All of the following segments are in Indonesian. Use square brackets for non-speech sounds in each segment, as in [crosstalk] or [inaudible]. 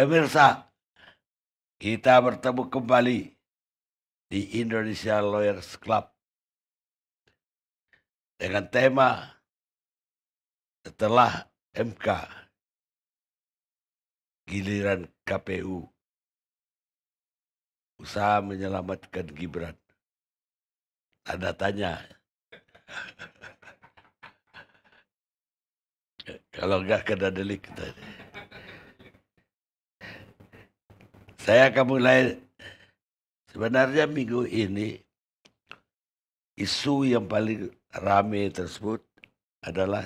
Pemirsa, kita bertemu kembali di Indonesia Lawyers Club dengan tema setelah MK giliran KPU usaha menyelamatkan Gibran. ada tanya. [laughs] Kalau enggak kena delik tadi. Saya akan mulai sebenarnya minggu ini isu yang paling rame tersebut adalah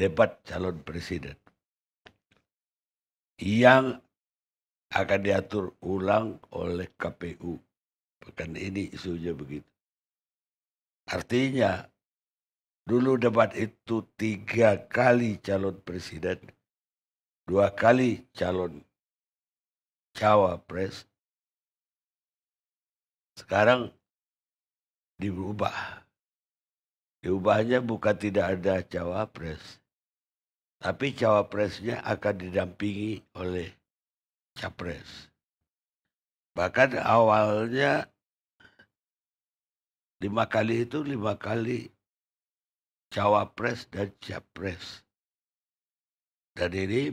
debat calon presiden yang akan diatur ulang oleh KPU. Pekan ini isunya begitu. Artinya dulu debat itu tiga kali calon presiden, dua kali calon cawapres sekarang diubah. Diubahnya bukan tidak ada cawapres, tapi cawapresnya akan didampingi oleh capres. Bahkan awalnya lima kali itu lima kali cawapres dan capres. Dan ini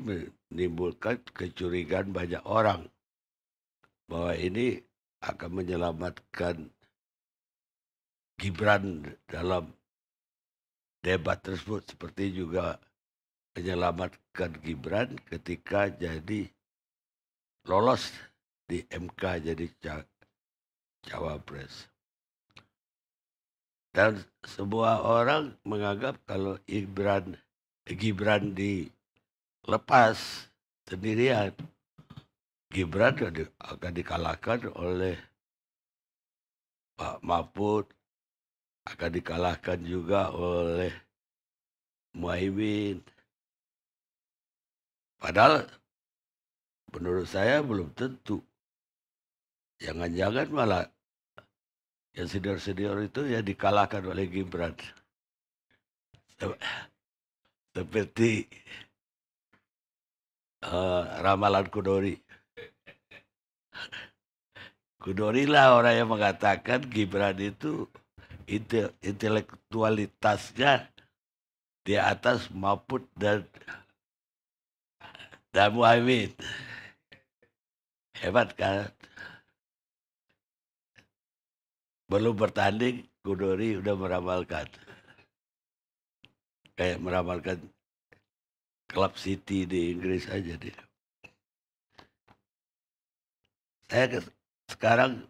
menimbulkan kecurigaan banyak orang bahwa ini akan menyelamatkan Gibran dalam debat tersebut seperti juga menyelamatkan Gibran ketika jadi lolos di MK jadi cawapres. Dan semua orang menganggap kalau Gibran Gibran di lepas sendirian. Gibran akan dikalahkan oleh Pak Mahfud, akan dikalahkan juga oleh Muhaimin. Padahal menurut saya belum tentu. Jangan-jangan malah yang senior-senior itu ya dikalahkan oleh Gibran. [laughs] Seperti uh, ramalan Kudori. Kudori lah orang yang mengatakan Gibran itu intelektualitasnya di atas Mahfud dan dan Muhammad. Hebat kan? Belum bertanding, Kudori udah meramalkan. Kayak meramalkan Club City di Inggris aja dia. Saya ke, sekarang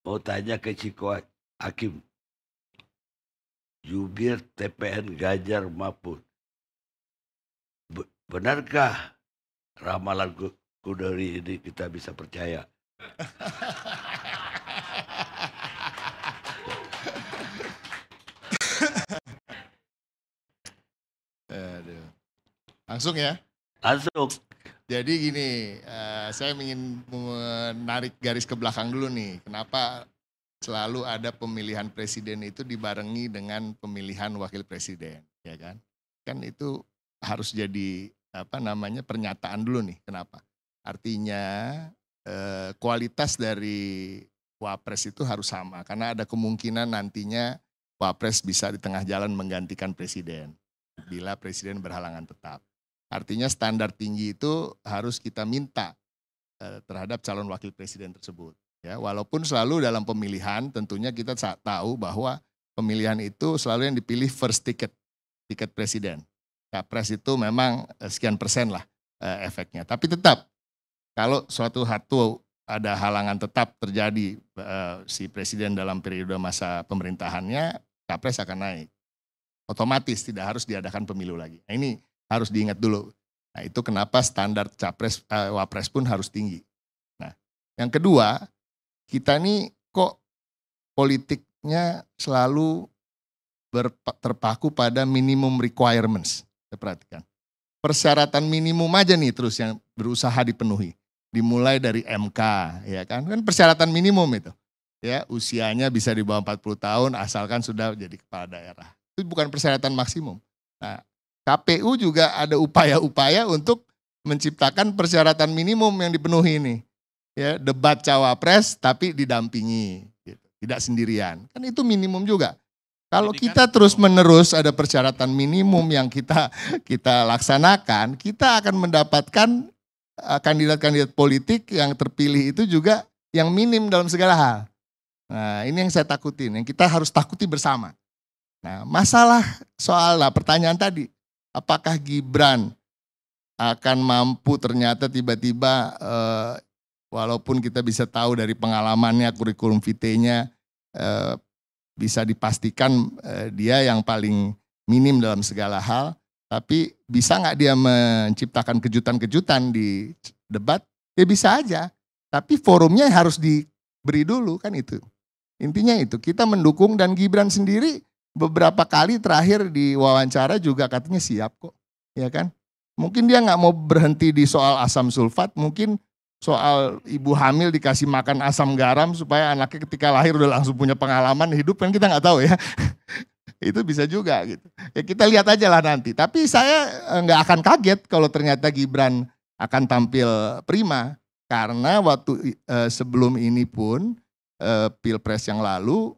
mau tanya ke Ciko Hakim. Jubir TPN Ganjar Mahfud. Benarkah ramalan Kudori ini kita bisa percaya? [laughs] Langsung ya? Langsung. Jadi gini, uh, saya ingin menarik garis ke belakang dulu nih. Kenapa selalu ada pemilihan presiden itu dibarengi dengan pemilihan wakil presiden, ya kan? Kan itu harus jadi apa namanya pernyataan dulu nih. Kenapa? Artinya eh, kualitas dari wapres itu harus sama karena ada kemungkinan nantinya wapres bisa di tengah jalan menggantikan presiden bila presiden berhalangan tetap. Artinya standar tinggi itu harus kita minta eh, terhadap calon wakil presiden tersebut. Ya, walaupun selalu dalam pemilihan tentunya kita tahu bahwa pemilihan itu selalu yang dipilih first ticket, tiket presiden. Capres itu memang eh, sekian persen lah eh, efeknya. Tapi tetap kalau suatu hatu ada halangan tetap terjadi si presiden dalam periode masa pemerintahannya, capres akan naik. Otomatis tidak harus diadakan pemilu lagi. Nah, ini harus diingat dulu. Nah, itu kenapa standar capres uh, wapres pun harus tinggi. Nah, yang kedua, kita nih kok politiknya selalu terpaku pada minimum requirements. Saya perhatikan. Persyaratan minimum aja nih terus yang berusaha dipenuhi. Dimulai dari MK, ya kan? Kan persyaratan minimum itu. Ya, usianya bisa di bawah 40 tahun asalkan sudah jadi kepala daerah. Itu bukan persyaratan maksimum. Nah, KPU juga ada upaya-upaya untuk menciptakan persyaratan minimum yang dipenuhi ini. Ya, debat cawapres tapi didampingi, gitu. tidak sendirian. Kan itu minimum juga. Kalau kan kita terus menerus ada persyaratan minimum yang kita kita laksanakan, kita akan mendapatkan eh, kandidat-kandidat politik yang terpilih itu juga yang minim dalam segala hal. Nah, ini yang saya takutin, yang kita harus takuti bersama. Nah, masalah soal lah pertanyaan tadi, Apakah Gibran akan mampu ternyata tiba-tiba eh, walaupun kita bisa tahu dari pengalamannya kurikulum vitae-nya eh, bisa dipastikan eh, dia yang paling minim dalam segala hal, tapi bisa nggak dia menciptakan kejutan-kejutan di debat? Ya bisa aja, tapi forumnya harus diberi dulu kan itu. Intinya itu kita mendukung dan Gibran sendiri beberapa kali terakhir di wawancara juga katanya siap kok, ya kan? Mungkin dia nggak mau berhenti di soal asam sulfat, mungkin soal ibu hamil dikasih makan asam garam supaya anaknya ketika lahir udah langsung punya pengalaman hidup kan kita nggak tahu ya. [laughs] itu bisa juga gitu. Ya kita lihat aja lah nanti. Tapi saya eh, nggak akan kaget kalau ternyata Gibran akan tampil prima karena waktu eh, sebelum ini pun eh, pilpres yang lalu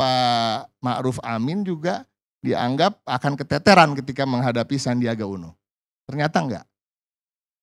Pak Ma'ruf Amin juga dianggap akan keteteran ketika menghadapi Sandiaga Uno. Ternyata enggak.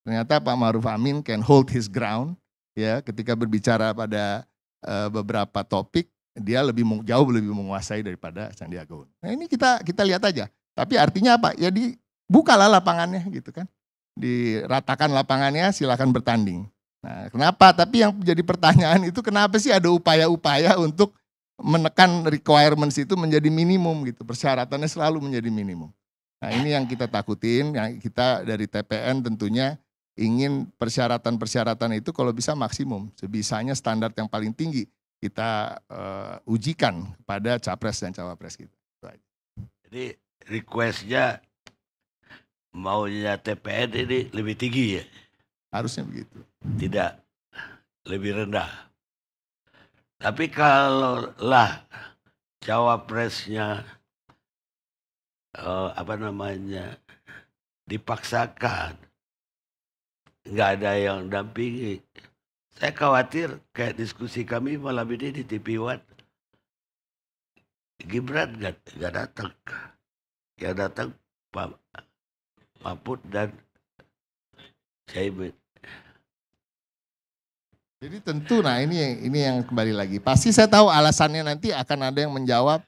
Ternyata Pak Ma'ruf Amin can hold his ground ya ketika berbicara pada uh, beberapa topik dia lebih jauh lebih menguasai daripada Sandiaga Uno. Nah ini kita kita lihat aja. Tapi artinya apa? Ya dibukalah lapangannya gitu kan. Diratakan lapangannya silakan bertanding. Nah, kenapa? Tapi yang jadi pertanyaan itu kenapa sih ada upaya-upaya untuk menekan requirements itu menjadi minimum gitu. Persyaratannya selalu menjadi minimum. Nah ini yang kita takutin, yang kita dari TPN tentunya ingin persyaratan-persyaratan itu kalau bisa maksimum, sebisanya standar yang paling tinggi kita uh, ujikan pada capres dan cawapres kita. Jadi requestnya maunya TPN ini lebih tinggi ya? Harusnya begitu. Tidak lebih rendah. Tapi kalau lah cawapresnya uh, apa namanya dipaksakan, nggak ada yang dampingi. Saya khawatir kayak diskusi kami malam ini di TV One, Gibran nggak nggak datang, yang datang Pak Maput dan Caimin. Jadi tentu nah ini ini yang kembali lagi. Pasti saya tahu alasannya nanti akan ada yang menjawab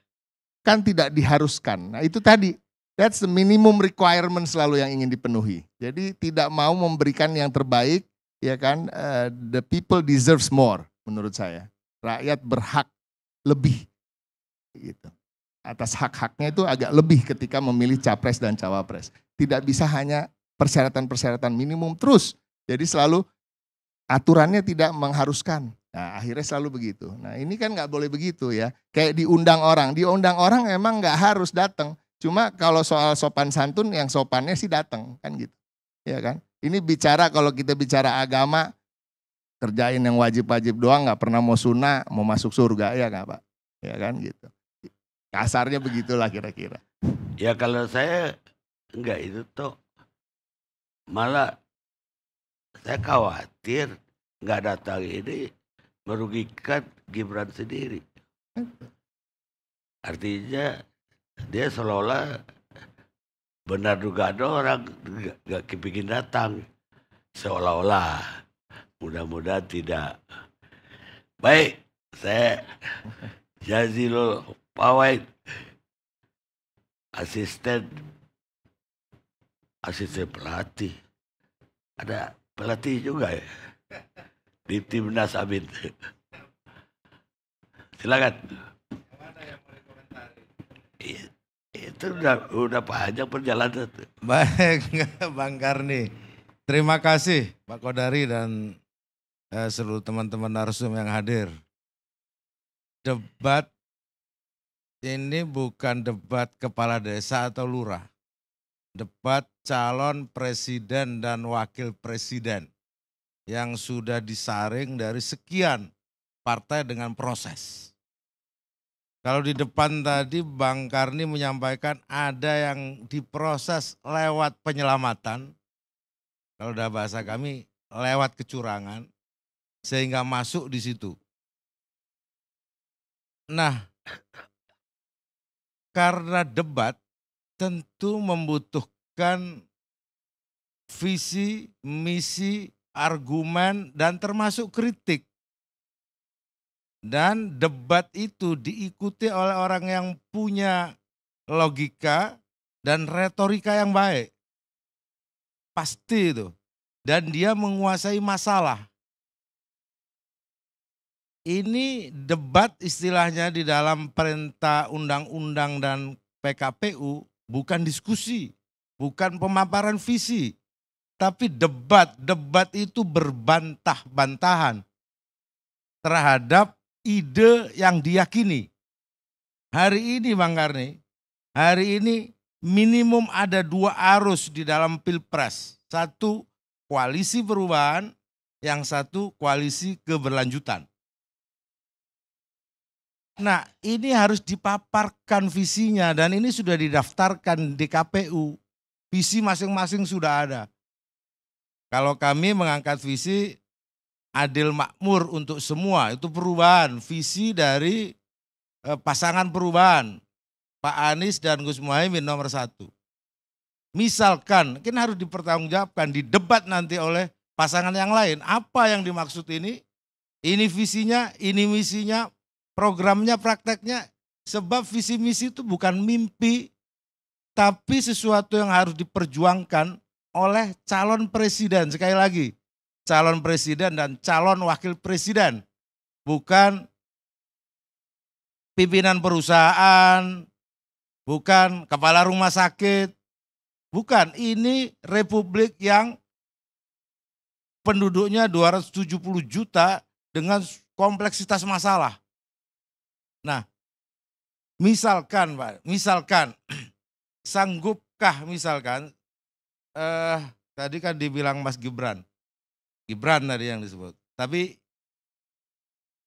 kan tidak diharuskan. Nah, itu tadi that's the minimum requirement selalu yang ingin dipenuhi. Jadi tidak mau memberikan yang terbaik ya kan uh, the people deserves more menurut saya. Rakyat berhak lebih gitu. Atas hak-haknya itu agak lebih ketika memilih capres dan cawapres. Tidak bisa hanya persyaratan-persyaratan minimum terus. Jadi selalu aturannya tidak mengharuskan. Nah akhirnya selalu begitu. Nah ini kan nggak boleh begitu ya. Kayak diundang orang, diundang orang emang nggak harus datang. Cuma kalau soal sopan santun yang sopannya sih datang kan gitu. Ya kan? Ini bicara kalau kita bicara agama kerjain yang wajib-wajib doang nggak pernah mau sunnah mau masuk surga ya nggak pak? Ya kan gitu. Kasarnya begitulah kira-kira. Ya kalau saya nggak itu tuh malah saya khawatir nggak datang ini merugikan Gibran sendiri. Artinya dia seolah-olah benar juga ada orang nggak kepingin datang seolah-olah mudah-mudahan tidak baik saya Jazilul Pawait asisten asisten pelatih ada pelatih juga ya di timnas Amin, Silakan. Iya, itu udah udah panjang perjalanan. Baik, [laughs] Bang Karni. Terima kasih Pak Kodari dan eh, seluruh teman-teman narsum yang hadir. Debat ini bukan debat kepala desa atau lurah. Debat calon presiden dan wakil presiden yang sudah disaring dari sekian partai dengan proses. Kalau di depan tadi Bang Karni menyampaikan ada yang diproses lewat penyelamatan, kalau udah bahasa kami lewat kecurangan, sehingga masuk di situ. Nah, karena debat tentu membutuhkan menyiapkan visi, misi, argumen, dan termasuk kritik. Dan debat itu diikuti oleh orang yang punya logika dan retorika yang baik. Pasti itu. Dan dia menguasai masalah. Ini debat istilahnya di dalam perintah undang-undang dan PKPU bukan diskusi bukan pemaparan visi, tapi debat. Debat itu berbantah-bantahan terhadap ide yang diyakini. Hari ini Bang Karni, hari ini minimum ada dua arus di dalam pilpres. Satu koalisi perubahan, yang satu koalisi keberlanjutan. Nah, ini harus dipaparkan visinya dan ini sudah didaftarkan di KPU. Visi masing-masing sudah ada. Kalau kami mengangkat visi adil makmur untuk semua, itu perubahan. Visi dari eh, pasangan perubahan. Pak Anies dan Gus Muhaymin nomor satu. Misalkan, mungkin harus dipertanggungjawabkan, didebat nanti oleh pasangan yang lain. Apa yang dimaksud ini? Ini visinya, ini misinya, programnya, prakteknya. Sebab visi misi itu bukan mimpi, tapi sesuatu yang harus diperjuangkan oleh calon presiden. Sekali lagi, calon presiden dan calon wakil presiden, bukan pimpinan perusahaan, bukan kepala rumah sakit, bukan. Ini republik yang penduduknya 270 juta dengan kompleksitas masalah. Nah, misalkan Pak, misalkan [clears throat] sanggupkah misalkan eh tadi kan dibilang Mas Gibran. Gibran tadi yang disebut. Tapi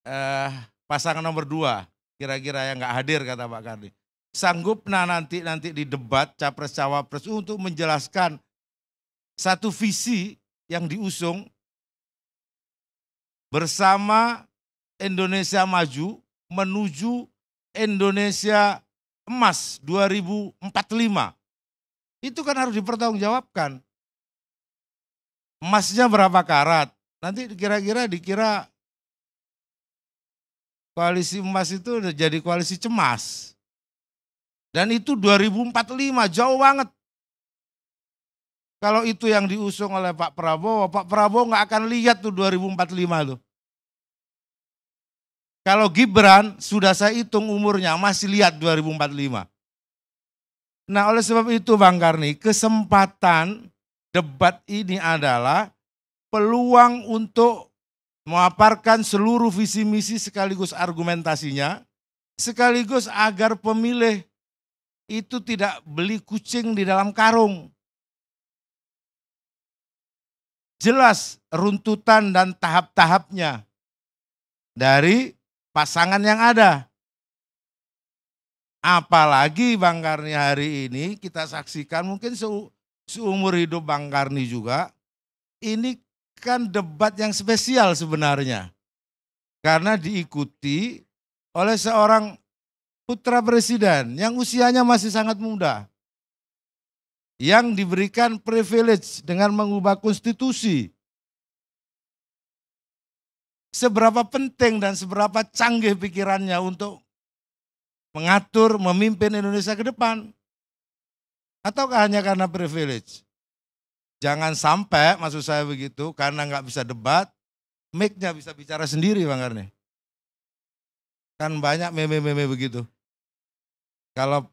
eh pasangan nomor dua kira-kira yang nggak hadir kata Pak Kardi. Sanggup nah nanti nanti di debat capres cawapres untuk menjelaskan satu visi yang diusung bersama Indonesia maju menuju Indonesia emas 2045. Itu kan harus dipertanggungjawabkan. Emasnya berapa karat? Nanti kira-kira dikira koalisi emas itu udah jadi koalisi cemas. Dan itu 2045, jauh banget. Kalau itu yang diusung oleh Pak Prabowo, Pak Prabowo nggak akan lihat tuh 2045 tuh. Kalau Gibran sudah saya hitung umurnya masih lihat 2045. Nah oleh sebab itu Bang Karni kesempatan debat ini adalah peluang untuk memaparkan seluruh visi misi sekaligus argumentasinya, sekaligus agar pemilih itu tidak beli kucing di dalam karung. Jelas runtutan dan tahap-tahapnya dari pasangan yang ada. Apalagi Bang Karni hari ini kita saksikan mungkin seumur hidup Bang Karni juga. Ini kan debat yang spesial sebenarnya. Karena diikuti oleh seorang putra presiden yang usianya masih sangat muda. Yang diberikan privilege dengan mengubah konstitusi seberapa penting dan seberapa canggih pikirannya untuk mengatur, memimpin Indonesia ke depan. Ataukah hanya karena privilege? Jangan sampai, maksud saya begitu, karena nggak bisa debat, mic-nya bisa bicara sendiri Bang Karni. Kan banyak meme-meme begitu. Kalau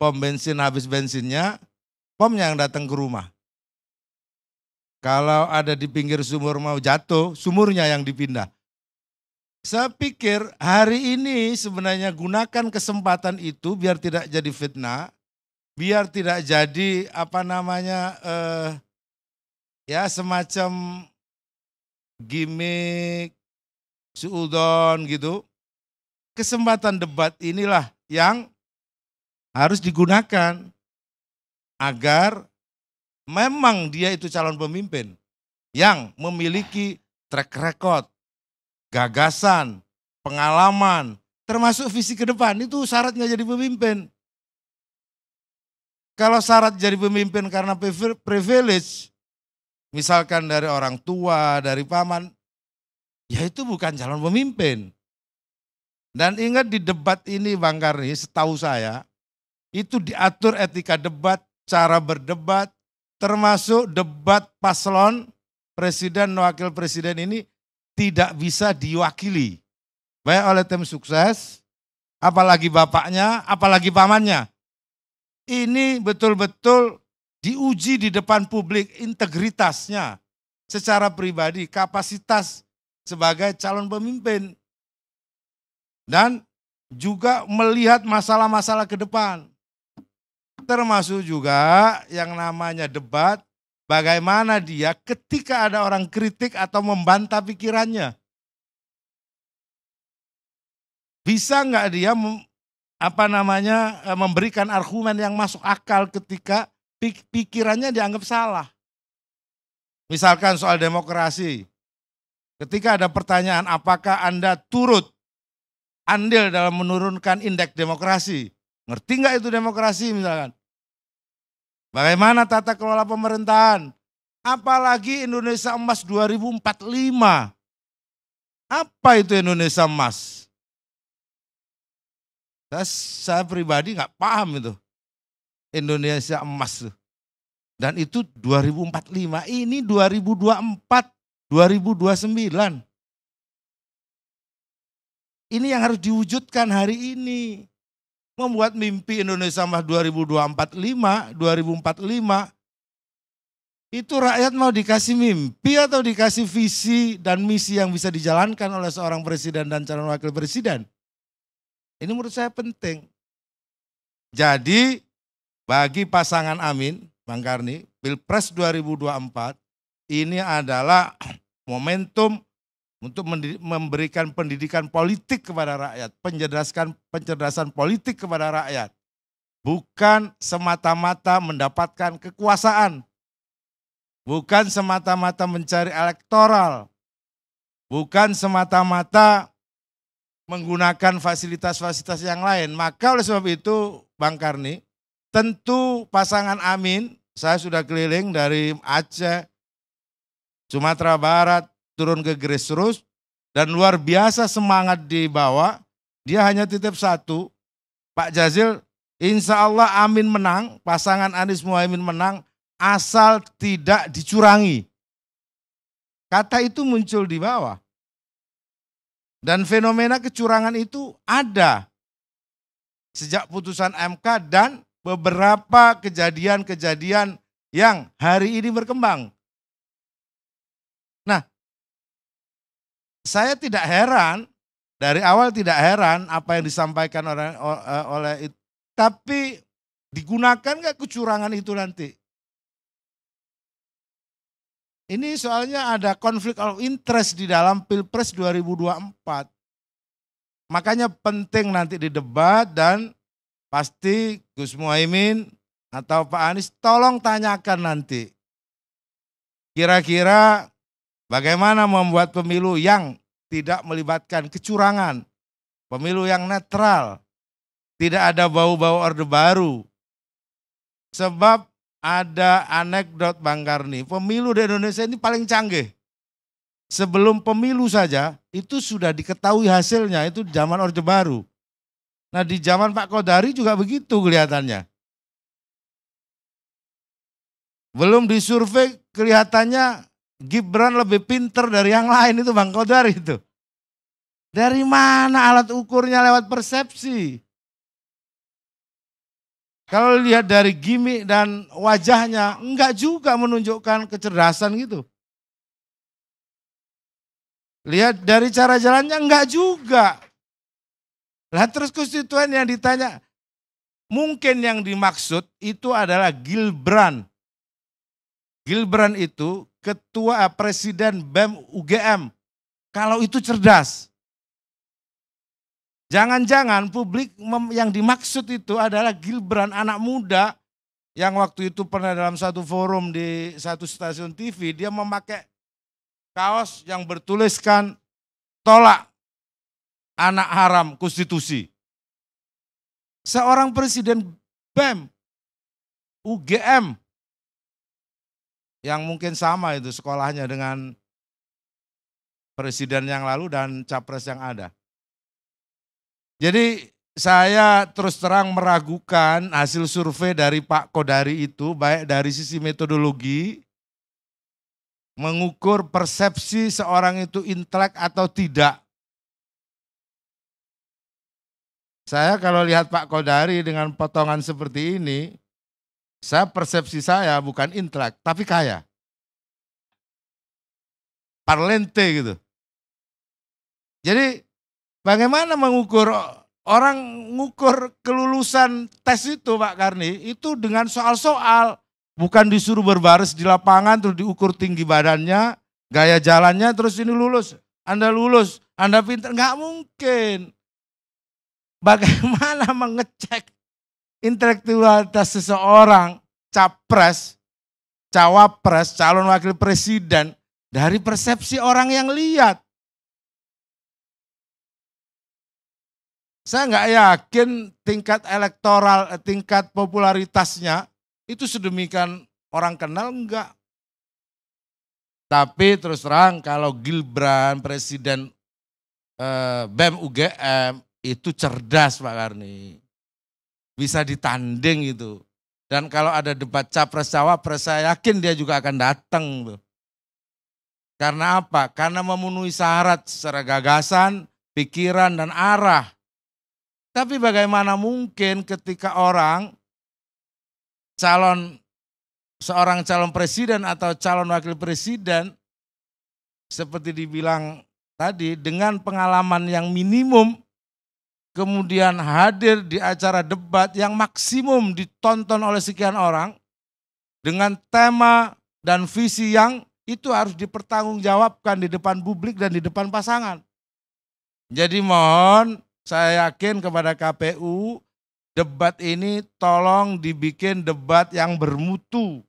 pom bensin habis bensinnya, pomnya yang datang ke rumah. Kalau ada di pinggir sumur mau jatuh, sumurnya yang dipindah. Saya pikir hari ini sebenarnya gunakan kesempatan itu biar tidak jadi fitnah, biar tidak jadi apa namanya eh, ya semacam gimmick suudon gitu. Kesempatan debat inilah yang harus digunakan agar memang dia itu calon pemimpin yang memiliki track record, gagasan, pengalaman, termasuk visi ke depan itu syaratnya jadi pemimpin. Kalau syarat jadi pemimpin karena privilege, misalkan dari orang tua, dari paman, ya itu bukan calon pemimpin. Dan ingat di debat ini Bang Karni, setahu saya, itu diatur etika debat, cara berdebat, termasuk debat paslon presiden wakil presiden ini tidak bisa diwakili baik oleh tim sukses apalagi bapaknya apalagi pamannya ini betul-betul diuji di depan publik integritasnya secara pribadi kapasitas sebagai calon pemimpin dan juga melihat masalah-masalah ke depan termasuk juga yang namanya debat bagaimana dia ketika ada orang kritik atau membantah pikirannya. Bisa nggak dia apa namanya eh, memberikan argumen yang masuk akal ketika pikirannya dianggap salah. Misalkan soal demokrasi. Ketika ada pertanyaan apakah Anda turut andil dalam menurunkan indeks demokrasi? Ngerti nggak itu demokrasi misalkan? Bagaimana tata kelola pemerintahan? Apalagi Indonesia Emas 2045. Apa itu Indonesia Emas? Saya, saya pribadi nggak paham itu. Indonesia Emas Dan itu 2045, ini 2024, 2029. Ini yang harus diwujudkan hari ini membuat mimpi Indonesia mah 5 2045 itu rakyat mau dikasih mimpi atau dikasih visi dan misi yang bisa dijalankan oleh seorang presiden dan calon wakil presiden. Ini menurut saya penting. Jadi bagi pasangan Amin, Bang Karni, Pilpres 2024 ini adalah momentum untuk memberikan pendidikan politik kepada rakyat, pencerdaskan pencerdasan politik kepada rakyat. Bukan semata-mata mendapatkan kekuasaan. Bukan semata-mata mencari elektoral. Bukan semata-mata menggunakan fasilitas-fasilitas yang lain. Maka oleh sebab itu Bang Karni, tentu pasangan Amin, saya sudah keliling dari Aceh, Sumatera Barat, turun ke grassroots dan luar biasa semangat di bawah Dia hanya titip satu, Pak Jazil, insya Allah Amin menang, pasangan Anies Muhaimin menang, asal tidak dicurangi. Kata itu muncul di bawah. Dan fenomena kecurangan itu ada sejak putusan MK dan beberapa kejadian-kejadian yang hari ini berkembang. saya tidak heran dari awal tidak heran apa yang disampaikan orang oleh e, itu. Tapi digunakan nggak kecurangan itu nanti? Ini soalnya ada konflik of interest di dalam Pilpres 2024. Makanya penting nanti di debat dan pasti Gus Muhaimin atau Pak Anies tolong tanyakan nanti. Kira-kira Bagaimana membuat pemilu yang tidak melibatkan kecurangan, pemilu yang netral, tidak ada bau-bau Orde Baru. Sebab ada anekdot Bang Karni, pemilu di Indonesia ini paling canggih. Sebelum pemilu saja, itu sudah diketahui hasilnya, itu zaman Orde Baru. Nah di zaman Pak Kodari juga begitu kelihatannya. Belum disurvei kelihatannya Gibran lebih pinter dari yang lain itu Bang Kodar itu. Dari mana alat ukurnya lewat persepsi? Kalau lihat dari gimmick dan wajahnya, enggak juga menunjukkan kecerdasan gitu. Lihat dari cara jalannya, enggak juga. Lah terus konstituen yang ditanya, mungkin yang dimaksud itu adalah Gilbran. Gilbran itu ketua eh, presiden BEM UGM. Kalau itu cerdas. Jangan-jangan publik yang dimaksud itu adalah Gilbran anak muda yang waktu itu pernah dalam satu forum di satu stasiun TV dia memakai kaos yang bertuliskan tolak anak haram konstitusi. Seorang presiden BEM UGM yang mungkin sama itu sekolahnya dengan presiden yang lalu dan capres yang ada. Jadi saya terus terang meragukan hasil survei dari Pak Kodari itu baik dari sisi metodologi mengukur persepsi seorang itu intelek atau tidak. Saya kalau lihat Pak Kodari dengan potongan seperti ini, saya persepsi saya bukan intelek, tapi kaya. Parlente gitu. Jadi bagaimana mengukur orang ngukur kelulusan tes itu Pak Karni itu dengan soal-soal bukan disuruh berbaris di lapangan terus diukur tinggi badannya, gaya jalannya terus ini lulus. Anda lulus, Anda pintar, nggak mungkin. Bagaimana [laughs] mengecek intelektualitas seseorang, capres, cawapres, calon wakil presiden dari persepsi orang yang lihat. Saya nggak yakin tingkat elektoral, eh, tingkat popularitasnya itu sedemikian orang kenal enggak. Tapi terus terang kalau Gilbran presiden eh, BEM UGM itu cerdas Pak Karni bisa ditanding itu Dan kalau ada debat capres cawapres saya yakin dia juga akan datang Karena apa? Karena memenuhi syarat secara gagasan, pikiran dan arah. Tapi bagaimana mungkin ketika orang calon seorang calon presiden atau calon wakil presiden seperti dibilang tadi dengan pengalaman yang minimum kemudian hadir di acara debat yang maksimum ditonton oleh sekian orang dengan tema dan visi yang itu harus dipertanggungjawabkan di depan publik dan di depan pasangan. Jadi mohon saya yakin kepada KPU debat ini tolong dibikin debat yang bermutu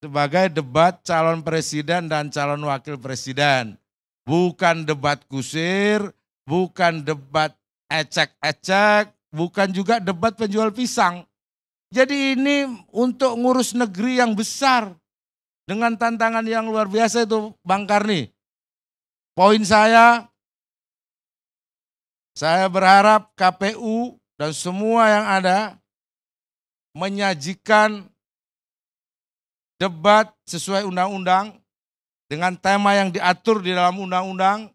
sebagai debat calon presiden dan calon wakil presiden. Bukan debat kusir, bukan debat ecek-ecek, bukan juga debat penjual pisang. Jadi ini untuk ngurus negeri yang besar dengan tantangan yang luar biasa itu Bang Karni. Poin saya, saya berharap KPU dan semua yang ada menyajikan debat sesuai undang-undang dengan tema yang diatur di dalam undang-undang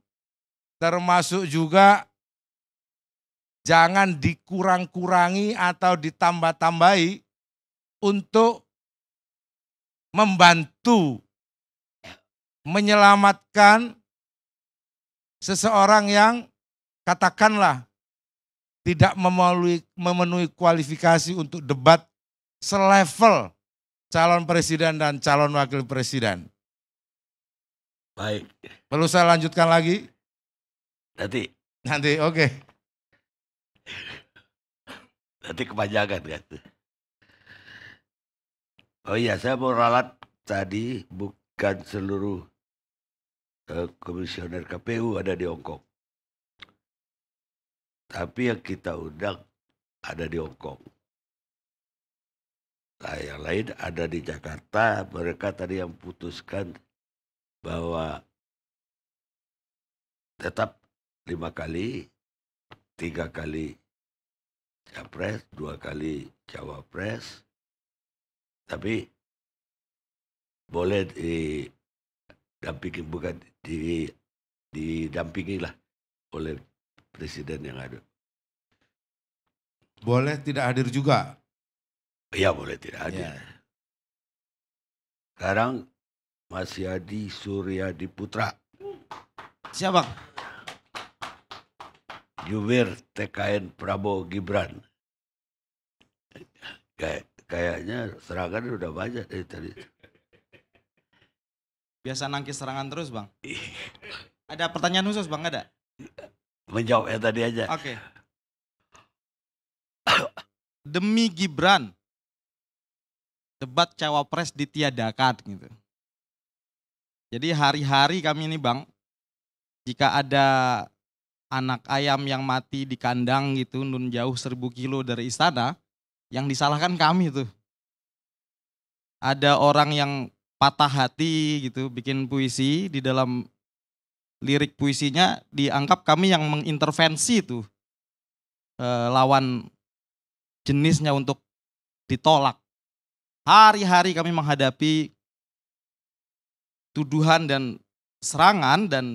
termasuk juga jangan dikurang-kurangi atau ditambah-tambahi untuk membantu menyelamatkan seseorang yang katakanlah tidak memenuhi, kualifikasi untuk debat selevel calon presiden dan calon wakil presiden. Baik. Perlu saya lanjutkan lagi? Nanti. Nanti, oke. Okay nanti kepanjangan kan oh iya saya mau ralat tadi bukan seluruh uh, komisioner KPU ada di Hongkong, tapi yang kita undang ada di Hongkong. Nah, yang lain ada di Jakarta. Mereka tadi yang putuskan bahwa tetap lima kali, tiga kali capres dua kali cawapres tapi boleh didampingi bukan di didampingi lah oleh presiden yang ada boleh tidak hadir juga Iya boleh tidak hadir. Ya. Sekarang Mas Yadi Suryadi Putra. Siapa? jubir TKN Prabowo Gibran. Kayak, kayaknya serangan udah banyak dari tadi. Biasa nangkis serangan terus bang. Iya. ada pertanyaan khusus bang ada? Menjawab yang tadi aja. Oke. Okay. Demi Gibran, debat cawapres ditiadakan gitu. Jadi hari-hari kami ini bang, jika ada anak ayam yang mati di kandang gitu, nun jauh seribu kilo dari istana, yang disalahkan kami tuh. Ada orang yang patah hati gitu, bikin puisi di dalam lirik puisinya dianggap kami yang mengintervensi tuh e, lawan jenisnya untuk ditolak. Hari-hari kami menghadapi tuduhan dan serangan dan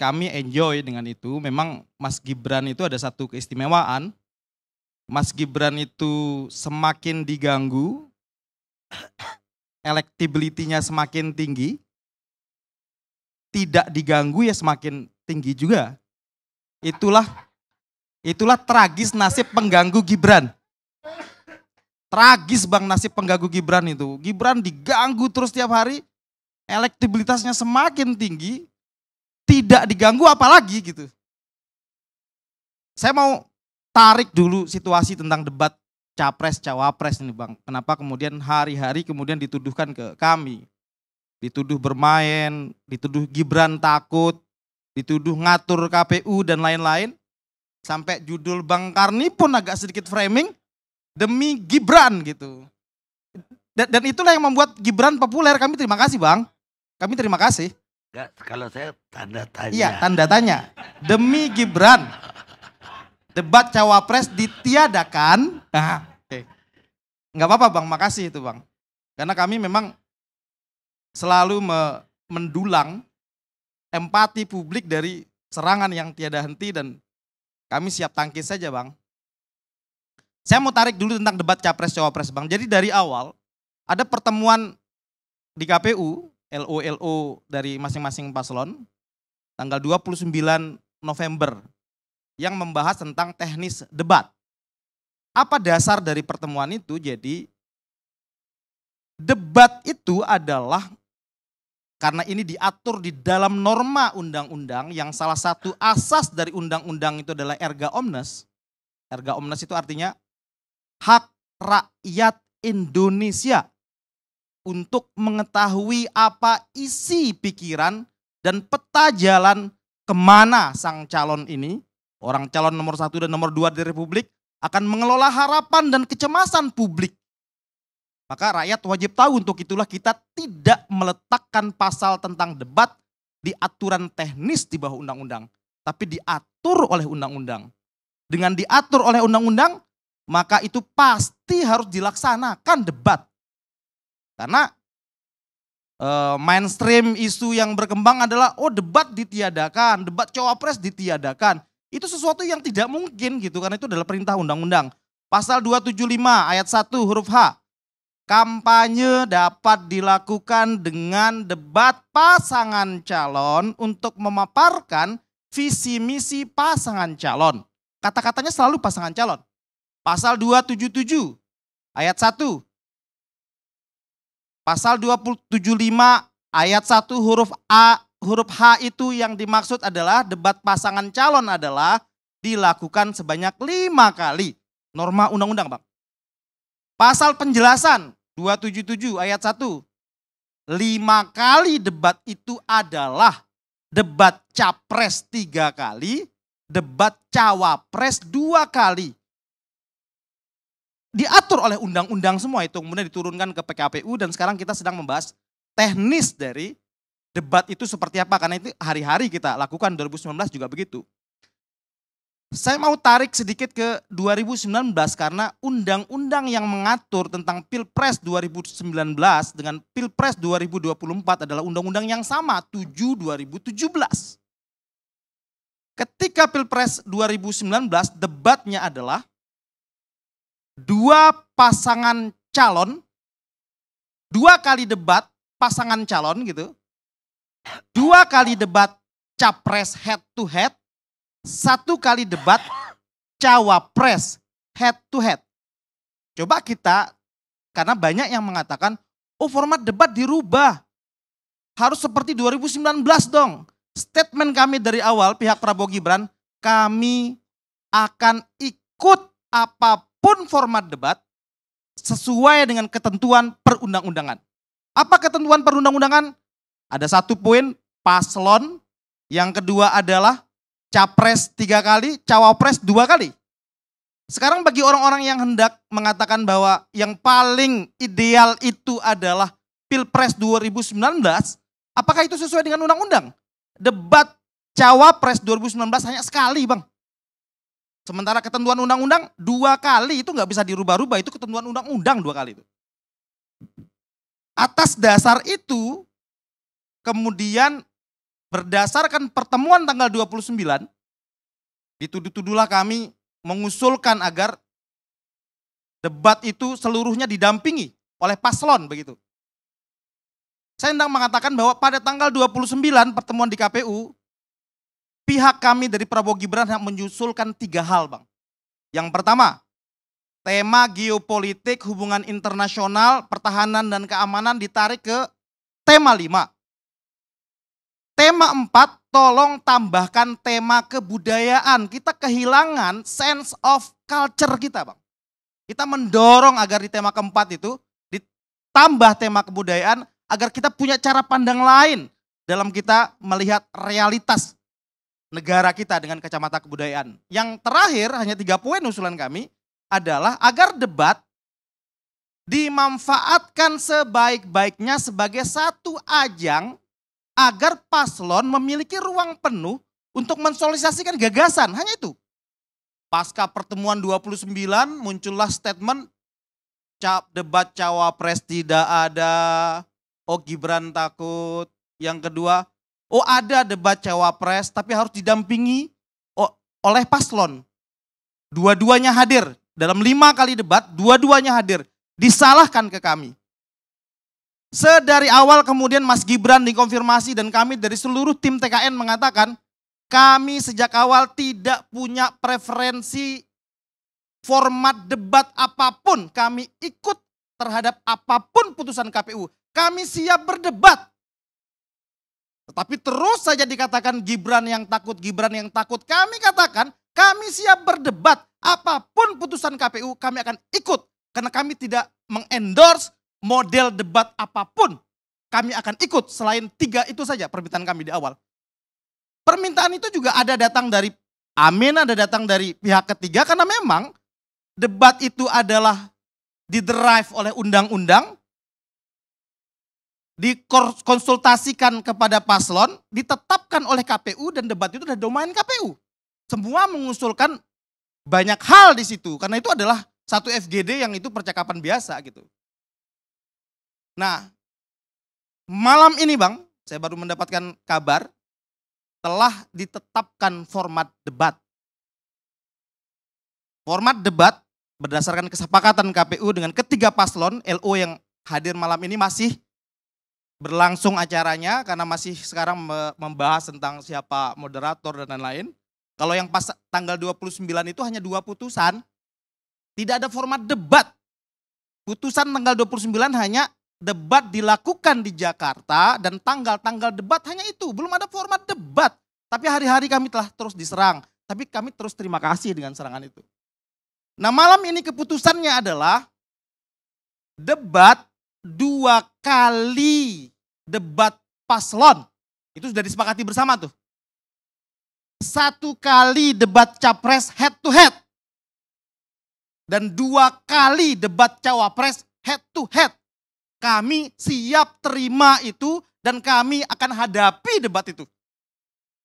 kami enjoy dengan itu. Memang Mas Gibran itu ada satu keistimewaan. Mas Gibran itu semakin diganggu, electability-nya semakin tinggi, tidak diganggu ya semakin tinggi juga. Itulah itulah tragis nasib pengganggu Gibran. Tragis bang nasib pengganggu Gibran itu. Gibran diganggu terus tiap hari, Elektibilitasnya semakin tinggi, tidak diganggu apalagi gitu. Saya mau tarik dulu situasi tentang debat capres cawapres ini Bang. Kenapa kemudian hari-hari kemudian dituduhkan ke kami? Dituduh bermain, dituduh Gibran takut, dituduh ngatur KPU dan lain-lain. Sampai judul Bang Karni pun agak sedikit framing demi Gibran gitu. Dan, dan itulah yang membuat Gibran populer. Kami terima kasih Bang. Kami terima kasih. Enggak, kalau saya tanda tanya. Iya, tanda tanya. Demi Gibran, debat cawapres ditiadakan. Nah, okay. Enggak apa-apa Bang, makasih itu Bang. Karena kami memang selalu me mendulang empati publik dari serangan yang tiada henti dan kami siap tangkis saja Bang. Saya mau tarik dulu tentang debat capres cawapres Bang. Jadi dari awal ada pertemuan di KPU Lolo dari masing-masing paslon tanggal 29 November yang membahas tentang teknis debat. Apa dasar dari pertemuan itu? Jadi debat itu adalah karena ini diatur di dalam norma undang-undang yang salah satu asas dari undang-undang itu adalah erga omnes. Erga omnes itu artinya hak rakyat Indonesia untuk mengetahui apa isi pikiran dan peta jalan kemana sang calon ini, orang calon nomor satu dan nomor dua di Republik, akan mengelola harapan dan kecemasan publik. Maka rakyat wajib tahu untuk itulah kita tidak meletakkan pasal tentang debat di aturan teknis di bawah undang-undang. Tapi diatur oleh undang-undang. Dengan diatur oleh undang-undang, maka itu pasti harus dilaksanakan debat. Karena uh, mainstream isu yang berkembang adalah oh debat ditiadakan, debat cawapres ditiadakan. Itu sesuatu yang tidak mungkin gitu karena itu adalah perintah undang-undang. Pasal 275 ayat 1 huruf H. Kampanye dapat dilakukan dengan debat pasangan calon untuk memaparkan visi misi pasangan calon. Kata-katanya selalu pasangan calon. Pasal 277 ayat 1 Pasal 275 ayat 1 huruf A, huruf H itu yang dimaksud adalah debat pasangan calon adalah dilakukan sebanyak lima kali. Norma undang-undang Bang. Pasal penjelasan 277 ayat 1. Lima kali debat itu adalah debat capres tiga kali, debat cawapres dua kali, diatur oleh undang-undang semua itu kemudian diturunkan ke PKPU dan sekarang kita sedang membahas teknis dari debat itu seperti apa karena itu hari-hari kita lakukan 2019 juga begitu. Saya mau tarik sedikit ke 2019 karena undang-undang yang mengatur tentang Pilpres 2019 dengan Pilpres 2024 adalah undang-undang yang sama 7 2017. Ketika Pilpres 2019 debatnya adalah dua pasangan calon, dua kali debat pasangan calon gitu, dua kali debat capres head to head, satu kali debat cawapres head to head. Coba kita, karena banyak yang mengatakan, oh format debat dirubah, harus seperti 2019 dong. Statement kami dari awal pihak Prabowo Gibran, kami akan ikut apapun apapun format debat sesuai dengan ketentuan perundang-undangan. Apa ketentuan perundang-undangan? Ada satu poin paslon, yang kedua adalah capres tiga kali, cawapres dua kali. Sekarang bagi orang-orang yang hendak mengatakan bahwa yang paling ideal itu adalah Pilpres 2019, apakah itu sesuai dengan undang-undang? Debat cawapres 2019 hanya sekali bang. Sementara ketentuan undang-undang dua kali itu nggak bisa dirubah-rubah, itu ketentuan undang-undang dua kali itu. Atas dasar itu, kemudian berdasarkan pertemuan tanggal 29, dituduh-tuduhlah kami mengusulkan agar debat itu seluruhnya didampingi oleh paslon begitu. Saya hendak mengatakan bahwa pada tanggal 29 pertemuan di KPU, pihak kami dari Prabowo Gibran menyusulkan tiga hal Bang. Yang pertama, tema geopolitik, hubungan internasional, pertahanan dan keamanan ditarik ke tema lima. Tema empat, tolong tambahkan tema kebudayaan. Kita kehilangan sense of culture kita, Bang. Kita mendorong agar di tema keempat itu ditambah tema kebudayaan agar kita punya cara pandang lain dalam kita melihat realitas negara kita dengan kacamata kebudayaan. Yang terakhir, hanya tiga poin usulan kami adalah agar debat dimanfaatkan sebaik-baiknya sebagai satu ajang agar paslon memiliki ruang penuh untuk mensolisasikan gagasan. Hanya itu. Pasca pertemuan 29 muncullah statement cap debat cawapres tidak ada, Oh Gibran takut. Yang kedua, Oh ada debat cawapres tapi harus didampingi oleh paslon. Dua-duanya hadir. Dalam lima kali debat, dua-duanya hadir. Disalahkan ke kami. Sedari awal kemudian Mas Gibran dikonfirmasi dan kami dari seluruh tim TKN mengatakan, kami sejak awal tidak punya preferensi format debat apapun. Kami ikut terhadap apapun putusan KPU. Kami siap berdebat. Tetapi terus saja dikatakan Gibran yang takut, Gibran yang takut. Kami katakan kami siap berdebat apapun putusan KPU kami akan ikut. Karena kami tidak mengendorse model debat apapun. Kami akan ikut selain tiga itu saja permintaan kami di awal. Permintaan itu juga ada datang dari Amin, ada datang dari pihak ketiga karena memang debat itu adalah diderive oleh undang-undang dikonsultasikan kepada paslon, ditetapkan oleh KPU dan debat itu adalah domain KPU. Semua mengusulkan banyak hal di situ karena itu adalah satu FGD yang itu percakapan biasa gitu. Nah, malam ini Bang, saya baru mendapatkan kabar telah ditetapkan format debat. Format debat berdasarkan kesepakatan KPU dengan ketiga paslon LO yang hadir malam ini masih berlangsung acaranya karena masih sekarang membahas tentang siapa moderator dan lain-lain. Kalau yang pas tanggal 29 itu hanya dua putusan, tidak ada format debat. Putusan tanggal 29 hanya debat dilakukan di Jakarta dan tanggal-tanggal debat hanya itu, belum ada format debat. Tapi hari-hari kami telah terus diserang, tapi kami terus terima kasih dengan serangan itu. Nah malam ini keputusannya adalah debat dua kali debat paslon. Itu sudah disepakati bersama tuh. Satu kali debat capres head to head. Dan dua kali debat cawapres head to head. Kami siap terima itu dan kami akan hadapi debat itu.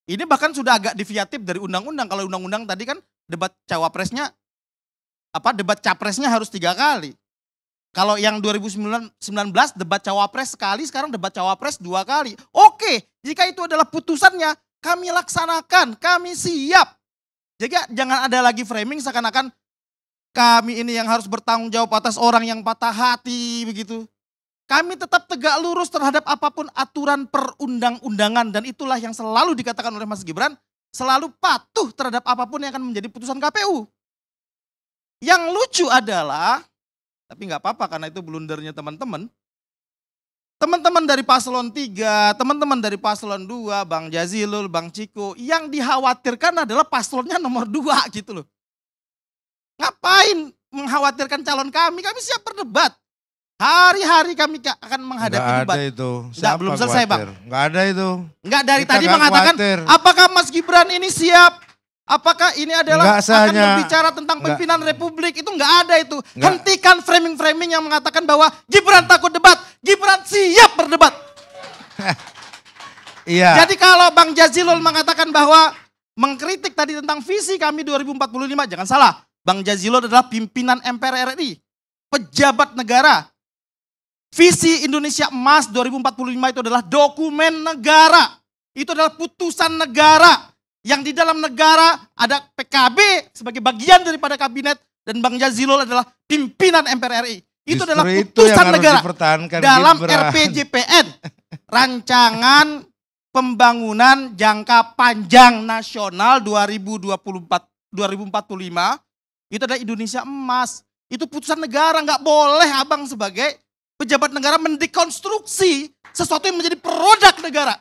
Ini bahkan sudah agak deviatif dari undang-undang. Kalau undang-undang tadi kan debat cawapresnya apa debat capresnya harus tiga kali. Kalau yang 2019 debat cawapres sekali, sekarang debat cawapres dua kali. Oke, jika itu adalah putusannya, kami laksanakan, kami siap. Jadi jangan ada lagi framing seakan-akan kami ini yang harus bertanggung jawab atas orang yang patah hati begitu. Kami tetap tegak lurus terhadap apapun aturan perundang-undangan dan itulah yang selalu dikatakan oleh Mas Gibran, selalu patuh terhadap apapun yang akan menjadi putusan KPU. Yang lucu adalah tapi nggak apa-apa karena itu blundernya teman-teman. Teman-teman dari paslon 3, teman-teman dari paslon 2, Bang Jazilul, Bang Ciko, yang dikhawatirkan adalah paslonnya nomor 2 gitu loh. Ngapain mengkhawatirkan calon kami? Kami siap berdebat. Hari-hari kami akan menghadapi Nggak debat. ada itu. Siapa belum selesai, khawatir? Bang. Enggak ada itu. Enggak dari Kita tadi mengatakan, khawatir. apakah Mas Gibran ini siap Apakah ini adalah akan berbicara tentang pimpinan enggak. republik itu nggak ada itu. Enggak. Hentikan framing-framing yang mengatakan bahwa Gibran takut debat, Gibran siap berdebat. [laughs] Iya. Jadi kalau Bang Jazilul mengatakan bahwa mengkritik tadi tentang visi kami 2045, jangan salah. Bang Jazilul adalah pimpinan MPR RI, pejabat negara. Visi Indonesia Emas 2045 itu adalah dokumen negara. Itu adalah putusan negara yang di dalam negara ada PKB sebagai bagian daripada kabinet dan Bang Jazilul adalah pimpinan MPR RI. Itu Justru adalah putusan itu negara dalam Gibran. RPJPN, rancangan pembangunan jangka panjang nasional 2024 2045 itu adalah Indonesia emas. Itu putusan negara nggak boleh Abang sebagai pejabat negara mendekonstruksi sesuatu yang menjadi produk negara.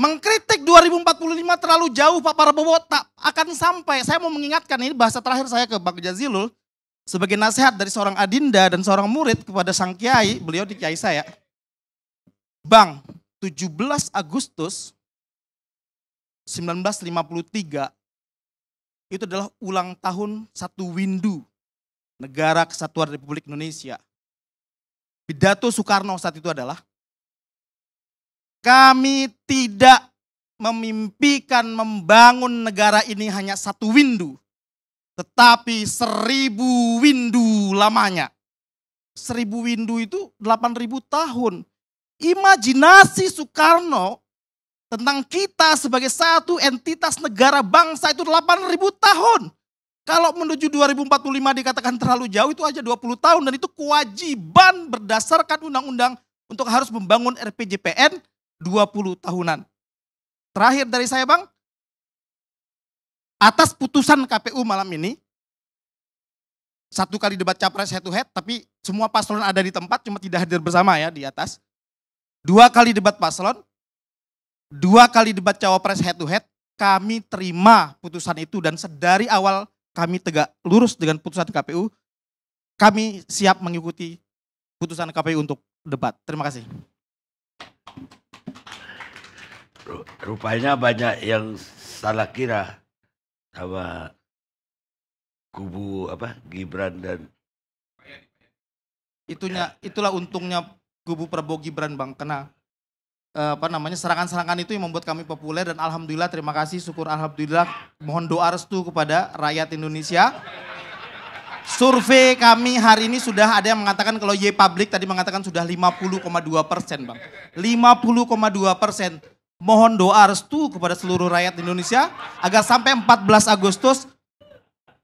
Mengkritik 2045 terlalu jauh Pak Prabowo tak akan sampai. Saya mau mengingatkan ini bahasa terakhir saya ke Bang Jazilul sebagai nasihat dari seorang adinda dan seorang murid kepada sang kiai, beliau di kiai saya. Bang, 17 Agustus 1953 itu adalah ulang tahun satu windu negara kesatuan Republik Indonesia. Pidato Soekarno saat itu adalah kami tidak memimpikan membangun negara ini hanya satu windu, tetapi seribu windu lamanya. Seribu windu itu delapan ribu tahun. Imajinasi Soekarno tentang kita sebagai satu entitas negara bangsa itu delapan ribu tahun. Kalau menuju 2045 dikatakan terlalu jauh itu aja 20 tahun dan itu kewajiban berdasarkan undang-undang untuk harus membangun RPJPN 20 tahunan. Terakhir dari saya Bang, atas putusan KPU malam ini, satu kali debat capres head to head, tapi semua paslon ada di tempat, cuma tidak hadir bersama ya di atas. Dua kali debat paslon, dua kali debat cawapres head to head, kami terima putusan itu dan sedari awal kami tegak lurus dengan putusan KPU, kami siap mengikuti putusan KPU untuk debat. Terima kasih. Rupanya banyak yang salah kira sama kubu apa Gibran dan itunya ya. itulah untungnya kubu Prabowo Gibran Bang kena eh, apa namanya serangan-serangan itu yang membuat kami populer dan alhamdulillah terima kasih syukur alhamdulillah mohon doa restu kepada rakyat Indonesia. Survei kami hari ini sudah ada yang mengatakan kalau Y Public tadi mengatakan sudah 50,2 persen bang. 50,2 persen mohon doa restu kepada seluruh rakyat Indonesia agar sampai 14 Agustus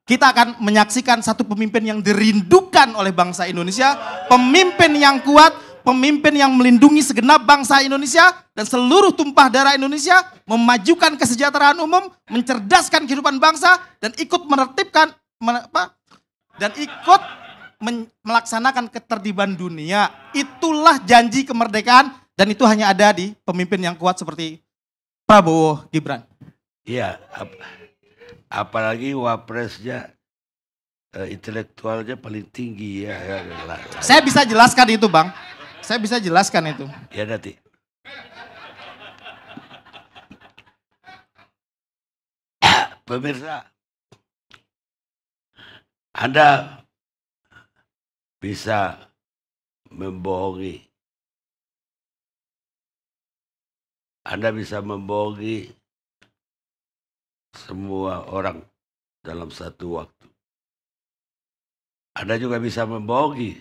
kita akan menyaksikan satu pemimpin yang dirindukan oleh bangsa Indonesia, pemimpin yang kuat, pemimpin yang melindungi segenap bangsa Indonesia dan seluruh tumpah darah Indonesia, memajukan kesejahteraan umum, mencerdaskan kehidupan bangsa dan ikut menertibkan men, apa, dan ikut melaksanakan ketertiban dunia. Itulah janji kemerdekaan dan itu hanya ada di pemimpin yang kuat seperti Prabowo Gibran. Iya, ap apalagi wapresnya uh, intelektualnya paling tinggi ya. Saya bisa jelaskan itu, Bang. Saya bisa jelaskan itu. Ya nanti. Pemirsa, Anda bisa membohongi Anda bisa membohongi semua orang dalam satu waktu. Anda juga bisa membohongi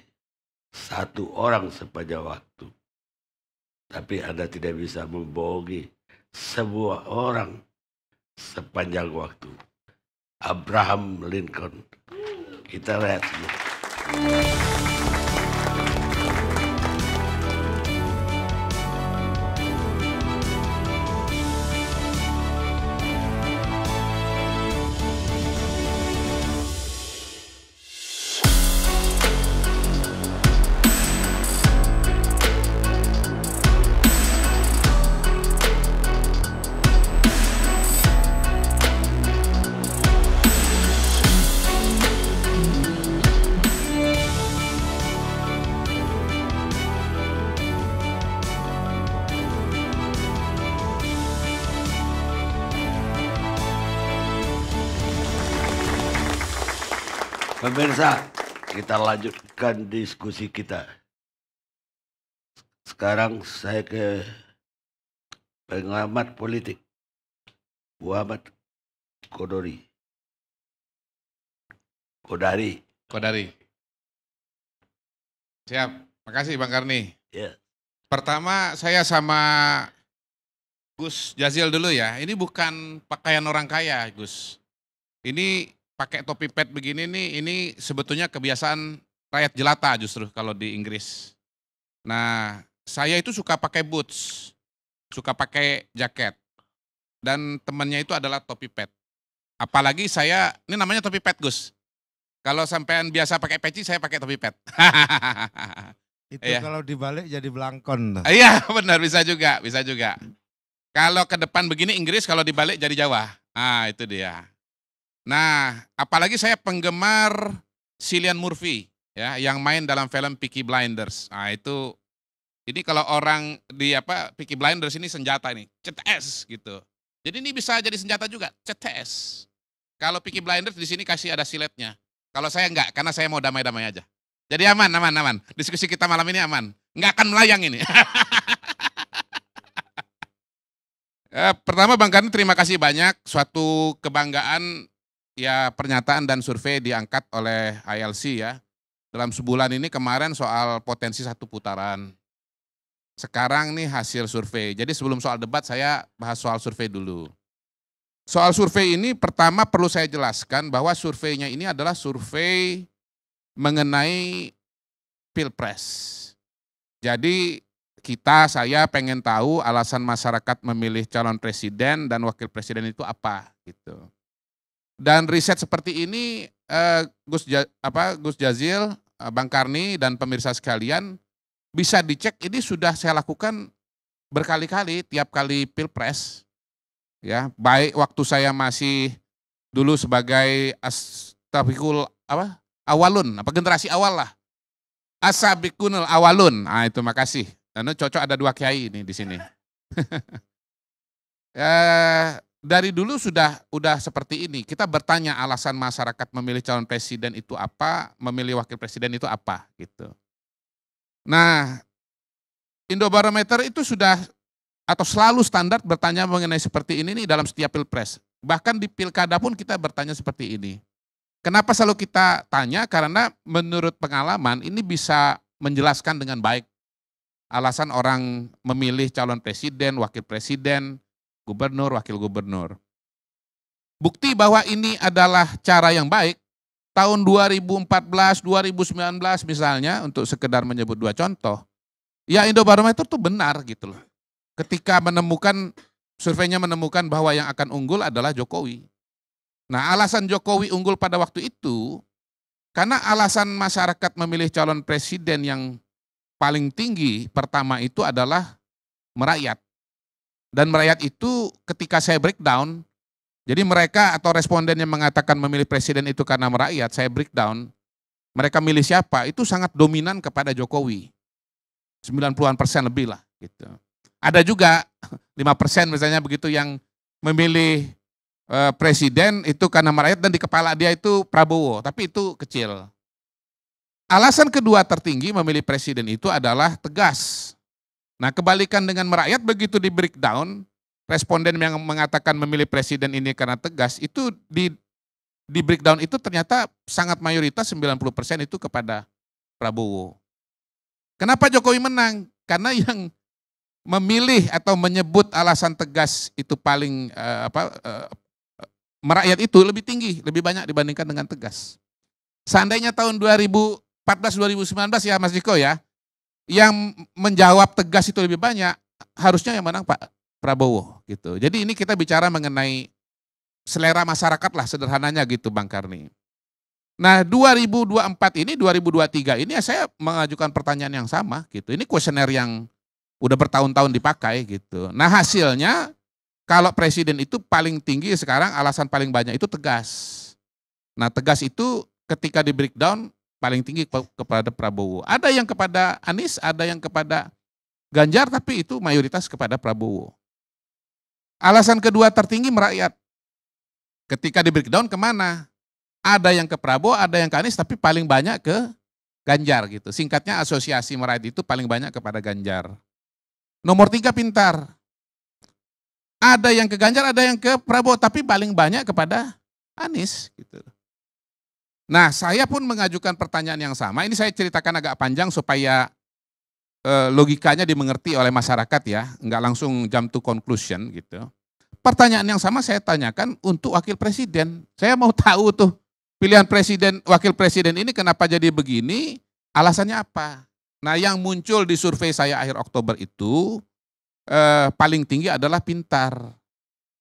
satu orang sepanjang waktu. Tapi Anda tidak bisa membohongi semua orang sepanjang waktu. Abraham Lincoln. Kita lihat semua. kita lanjutkan diskusi kita. Sekarang saya ke pengamat politik Muhammad Kodori. Kodari. Kodari. Siap. Makasih Bang Karni. Ya. Yeah. Pertama saya sama Gus Jazil dulu ya. Ini bukan pakaian orang kaya, Gus. Ini pakai topi pet begini nih, ini sebetulnya kebiasaan rakyat jelata justru kalau di Inggris. Nah, saya itu suka pakai boots, suka pakai jaket. Dan temannya itu adalah topi pet. Apalagi saya, ini namanya topi pet Gus. Kalau sampean biasa pakai peci, saya pakai topi pet. [laughs] itu iya. kalau dibalik jadi belangkon. Iya [laughs] benar, bisa juga, bisa juga. Kalau ke depan begini Inggris, kalau dibalik jadi Jawa. Ah itu dia. Nah, apalagi saya penggemar Cillian Murphy ya yang main dalam film Peaky Blinders. Nah, itu ini kalau orang di apa Peaky Blinders ini senjata ini, CTS gitu. Jadi ini bisa jadi senjata juga, CTS. Kalau Peaky Blinders di sini kasih ada siletnya. Kalau saya enggak, karena saya mau damai-damai aja. Jadi aman, aman, aman. Diskusi kita malam ini aman. Enggak akan melayang ini. [laughs] Eh, pertama Bang Karni terima kasih banyak. Suatu kebanggaan ya pernyataan dan survei diangkat oleh ILC ya. Dalam sebulan ini kemarin soal potensi satu putaran. Sekarang nih hasil survei. Jadi sebelum soal debat saya bahas soal survei dulu. Soal survei ini pertama perlu saya jelaskan bahwa surveinya ini adalah survei mengenai pilpres. Jadi kita, saya pengen tahu alasan masyarakat memilih calon presiden dan wakil presiden itu apa gitu. Dan riset seperti ini eh, Gus ja, apa Gus Jazil, eh, Bang Karni dan pemirsa sekalian bisa dicek ini sudah saya lakukan berkali-kali tiap kali pilpres ya baik waktu saya masih dulu sebagai astabikul apa awalun apa generasi awal lah asabikunul awalun ah itu makasih karena cocok ada dua kiai ini di sini ya [laughs] dari dulu sudah udah seperti ini. Kita bertanya alasan masyarakat memilih calon presiden itu apa, memilih wakil presiden itu apa gitu. Nah, Indobarometer itu sudah atau selalu standar bertanya mengenai seperti ini nih dalam setiap pilpres. Bahkan di pilkada pun kita bertanya seperti ini. Kenapa selalu kita tanya? Karena menurut pengalaman ini bisa menjelaskan dengan baik alasan orang memilih calon presiden, wakil presiden, gubernur, wakil gubernur. Bukti bahwa ini adalah cara yang baik, tahun 2014, 2019 misalnya, untuk sekedar menyebut dua contoh, ya Indobarometer itu benar gitu loh. Ketika menemukan, surveinya menemukan bahwa yang akan unggul adalah Jokowi. Nah alasan Jokowi unggul pada waktu itu, karena alasan masyarakat memilih calon presiden yang paling tinggi pertama itu adalah merakyat. Dan merayat itu ketika saya breakdown, jadi mereka atau responden yang mengatakan memilih presiden itu karena merakyat, saya breakdown, mereka milih siapa, itu sangat dominan kepada Jokowi. 90-an persen lebih lah. Gitu. Ada juga 5 [laughs] persen misalnya begitu yang memilih e, presiden itu karena merakyat dan di kepala dia itu Prabowo, tapi itu kecil. Alasan kedua tertinggi memilih presiden itu adalah tegas. Nah kebalikan dengan merakyat begitu di breakdown, responden yang mengatakan memilih presiden ini karena tegas, itu di, di breakdown itu ternyata sangat mayoritas 90% itu kepada Prabowo. Kenapa Jokowi menang? Karena [laughs] yang memilih atau menyebut alasan tegas itu paling uh, apa uh, merakyat itu lebih tinggi, lebih banyak dibandingkan dengan tegas. Seandainya tahun 2014 2019 ya Mas Diko ya, yang menjawab tegas itu lebih banyak, harusnya yang menang Pak Prabowo gitu. Jadi ini kita bicara mengenai selera masyarakat lah sederhananya gitu Bang Karni. Nah 2024 ini, 2023 ini ya saya mengajukan pertanyaan yang sama gitu. Ini kuesioner yang udah bertahun-tahun dipakai gitu. Nah hasilnya kalau presiden itu paling tinggi sekarang alasan paling banyak itu tegas. Nah tegas itu ketika di breakdown paling tinggi kepada Prabowo. Ada yang kepada Anies, ada yang kepada Ganjar, tapi itu mayoritas kepada Prabowo. Alasan kedua tertinggi merakyat. Ketika di breakdown kemana? Ada yang ke Prabowo, ada yang ke Anies, tapi paling banyak ke Ganjar gitu. Singkatnya asosiasi merakyat itu paling banyak kepada Ganjar. Nomor tiga pintar. Ada yang ke Ganjar, ada yang ke Prabowo, tapi paling banyak kepada Anies gitu. Nah, saya pun mengajukan pertanyaan yang sama. Ini saya ceritakan agak panjang supaya e, logikanya dimengerti oleh masyarakat ya, nggak langsung jump to conclusion gitu. Pertanyaan yang sama saya tanyakan untuk wakil presiden. Saya mau [laughs] tahu tuh pilihan presiden wakil presiden ini kenapa jadi begini, alasannya apa? Nah, yang muncul di survei saya akhir Oktober itu e, paling tinggi adalah pintar.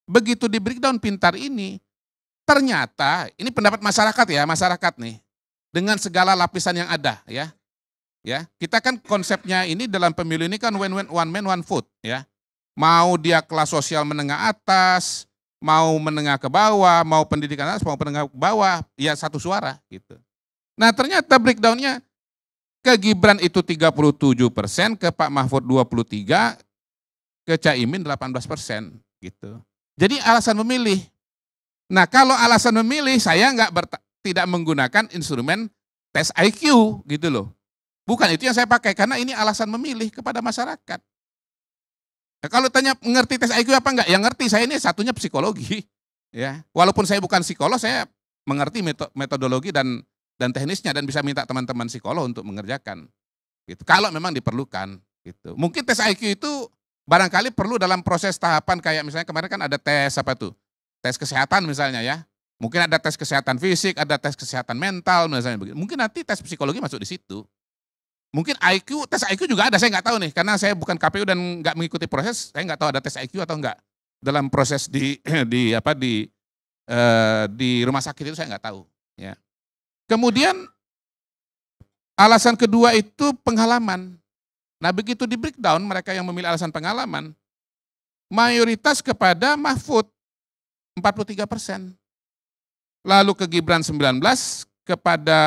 Begitu di breakdown pintar ini, Ternyata ini pendapat masyarakat ya, masyarakat nih dengan segala lapisan yang ada ya. Ya, kita kan konsepnya ini dalam pemilu ini kan one, one, one man one vote ya. Mau dia kelas sosial menengah atas, mau menengah ke bawah, mau pendidikan atas, mau menengah ke bawah, ya satu suara gitu. Nah ternyata breakdownnya ke Gibran itu 37 persen, ke Pak Mahfud 23, ke Caimin 18 persen gitu. Jadi alasan memilih Nah kalau alasan memilih, saya nggak tidak menggunakan instrumen tes IQ gitu loh. Bukan itu yang saya pakai, karena ini alasan memilih kepada masyarakat. Nah, kalau tanya mengerti tes IQ apa enggak? Yang ngerti saya ini satunya psikologi. [laughs] ya. Walaupun saya bukan psikolog, saya mengerti metodologi dan dan teknisnya dan bisa minta teman-teman psikolog untuk mengerjakan. Gitu. Kalau memang diperlukan, gitu. Mungkin tes IQ itu barangkali perlu dalam proses tahapan kayak misalnya kemarin kan ada tes apa tuh? tes kesehatan misalnya ya. Mungkin ada tes kesehatan fisik, ada tes kesehatan mental misalnya begitu. Mungkin nanti tes psikologi masuk di situ. Mungkin IQ, tes IQ juga ada, saya nggak tahu nih. Karena saya bukan KPU dan nggak mengikuti proses, saya nggak tahu ada tes IQ atau nggak. Dalam proses di [clears throat] di apa di eh, di rumah sakit itu saya nggak tahu. Ya. Kemudian alasan kedua itu pengalaman. Nah begitu di breakdown mereka yang memilih alasan pengalaman, mayoritas kepada Mahfud. 43 persen. Lalu ke Gibran 19, kepada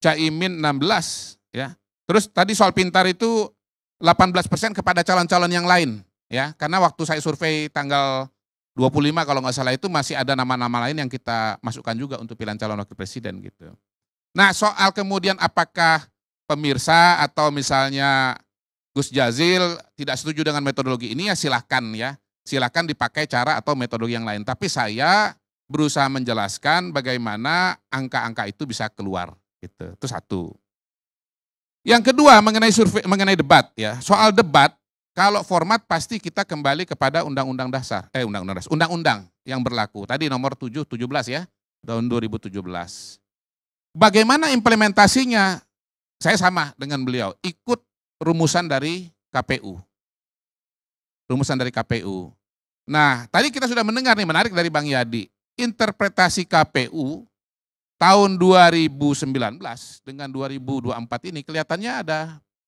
Caimin 16. ya. Terus tadi soal pintar itu 18 persen kepada calon-calon yang lain. ya. Karena waktu saya survei tanggal 25 kalau nggak salah itu masih ada nama-nama lain yang kita masukkan juga untuk pilihan calon wakil presiden gitu. Nah soal kemudian apakah pemirsa atau misalnya Gus Jazil tidak setuju dengan metodologi ini ya silahkan ya. Silakan dipakai cara atau metode yang lain. Tapi saya berusaha menjelaskan bagaimana angka-angka itu bisa keluar. Gitu. Itu satu. Yang kedua mengenai survei mengenai debat ya. Soal debat kalau format pasti kita kembali kepada undang-undang dasar, eh undang-undang dasar, undang-undang yang berlaku. Tadi nomor 7 17 ya, tahun 2017. Bagaimana implementasinya? Saya sama dengan beliau, ikut rumusan dari KPU rumusan dari KPU. Nah, tadi kita sudah mendengar nih menarik dari Bang Yadi, interpretasi KPU tahun 2019 dengan 2024 ini kelihatannya ada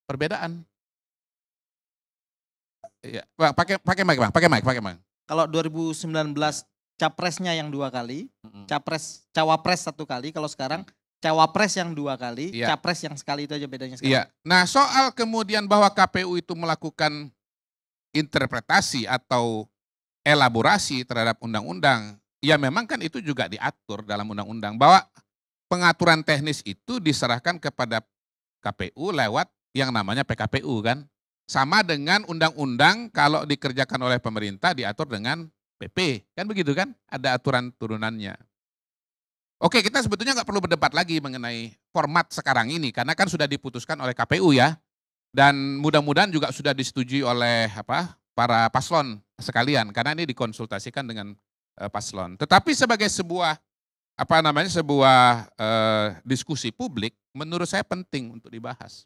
perbedaan. Iya pakai pakai mic, Bang, pakai mic, pakai mic. Kalau 2019 capresnya yang dua kali, capres cawapres satu kali, kalau sekarang cawapres yang dua kali, iya. capres yang sekali itu aja bedanya iya. sekarang. Iya. Nah, soal kemudian bahwa KPU itu melakukan interpretasi atau elaborasi terhadap undang-undang, ya memang kan itu juga diatur dalam undang-undang bahwa pengaturan teknis itu diserahkan kepada KPU lewat yang namanya PKPU kan. Sama dengan undang-undang kalau dikerjakan oleh pemerintah diatur dengan PP. Kan begitu kan? Ada aturan turunannya. Oke, kita sebetulnya nggak perlu berdebat lagi mengenai format sekarang ini karena kan sudah diputuskan oleh KPU ya. Dan mudah-mudahan juga sudah disetujui oleh apa para paslon sekalian karena ini dikonsultasikan dengan uh, paslon. Tetapi sebagai sebuah apa namanya sebuah uh, diskusi publik menurut saya penting untuk dibahas.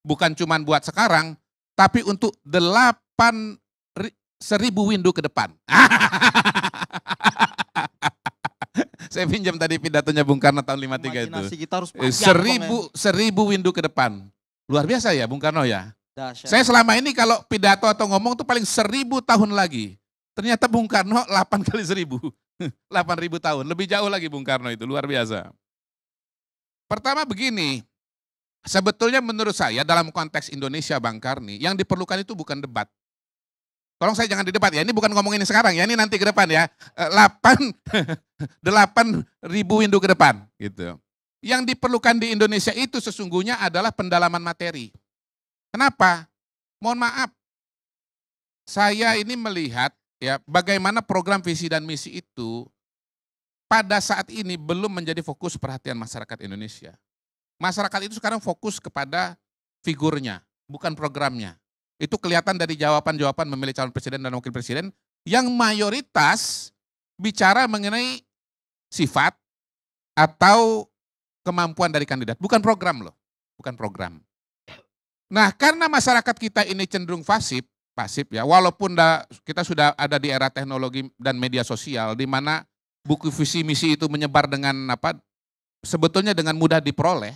Bukan cuma buat sekarang, tapi untuk delapan seribu window ke depan. [laughs] saya pinjam tadi pidatonya Bung Karno tahun 53 Imaginasi itu. Kita harus seribu, ya. seribu window ke depan. Luar biasa ya Bung Karno ya. Dasyat. Saya selama ini kalau pidato atau ngomong tuh paling seribu tahun lagi. Ternyata Bung Karno 8 [laughs] kali seribu. 8 [laughs] ribu tahun. Lebih jauh lagi Bung Karno itu. Luar biasa. Pertama begini. Sebetulnya menurut saya dalam konteks Indonesia Bang Karni, yang diperlukan itu bukan debat. Tolong saya jangan di debat ya, ini bukan ngomong ini sekarang ya, ini nanti ke depan ya. 8, eh, 8 [laughs] ribu windu ke depan gitu. Yang diperlukan di Indonesia itu sesungguhnya adalah pendalaman materi. Kenapa? Mohon maaf, saya ini melihat ya bagaimana program visi dan misi itu pada saat ini belum menjadi fokus perhatian masyarakat Indonesia. Masyarakat itu sekarang fokus kepada figurnya, bukan programnya. Itu kelihatan dari jawaban-jawaban memilih calon presiden dan wakil presiden yang mayoritas bicara mengenai sifat atau kemampuan dari kandidat, bukan program loh, bukan program. Nah, karena masyarakat kita ini cenderung pasif, pasif ya, walaupun da, kita sudah ada di era teknologi dan media sosial di mana buku visi misi itu menyebar dengan apa sebetulnya dengan mudah diperoleh.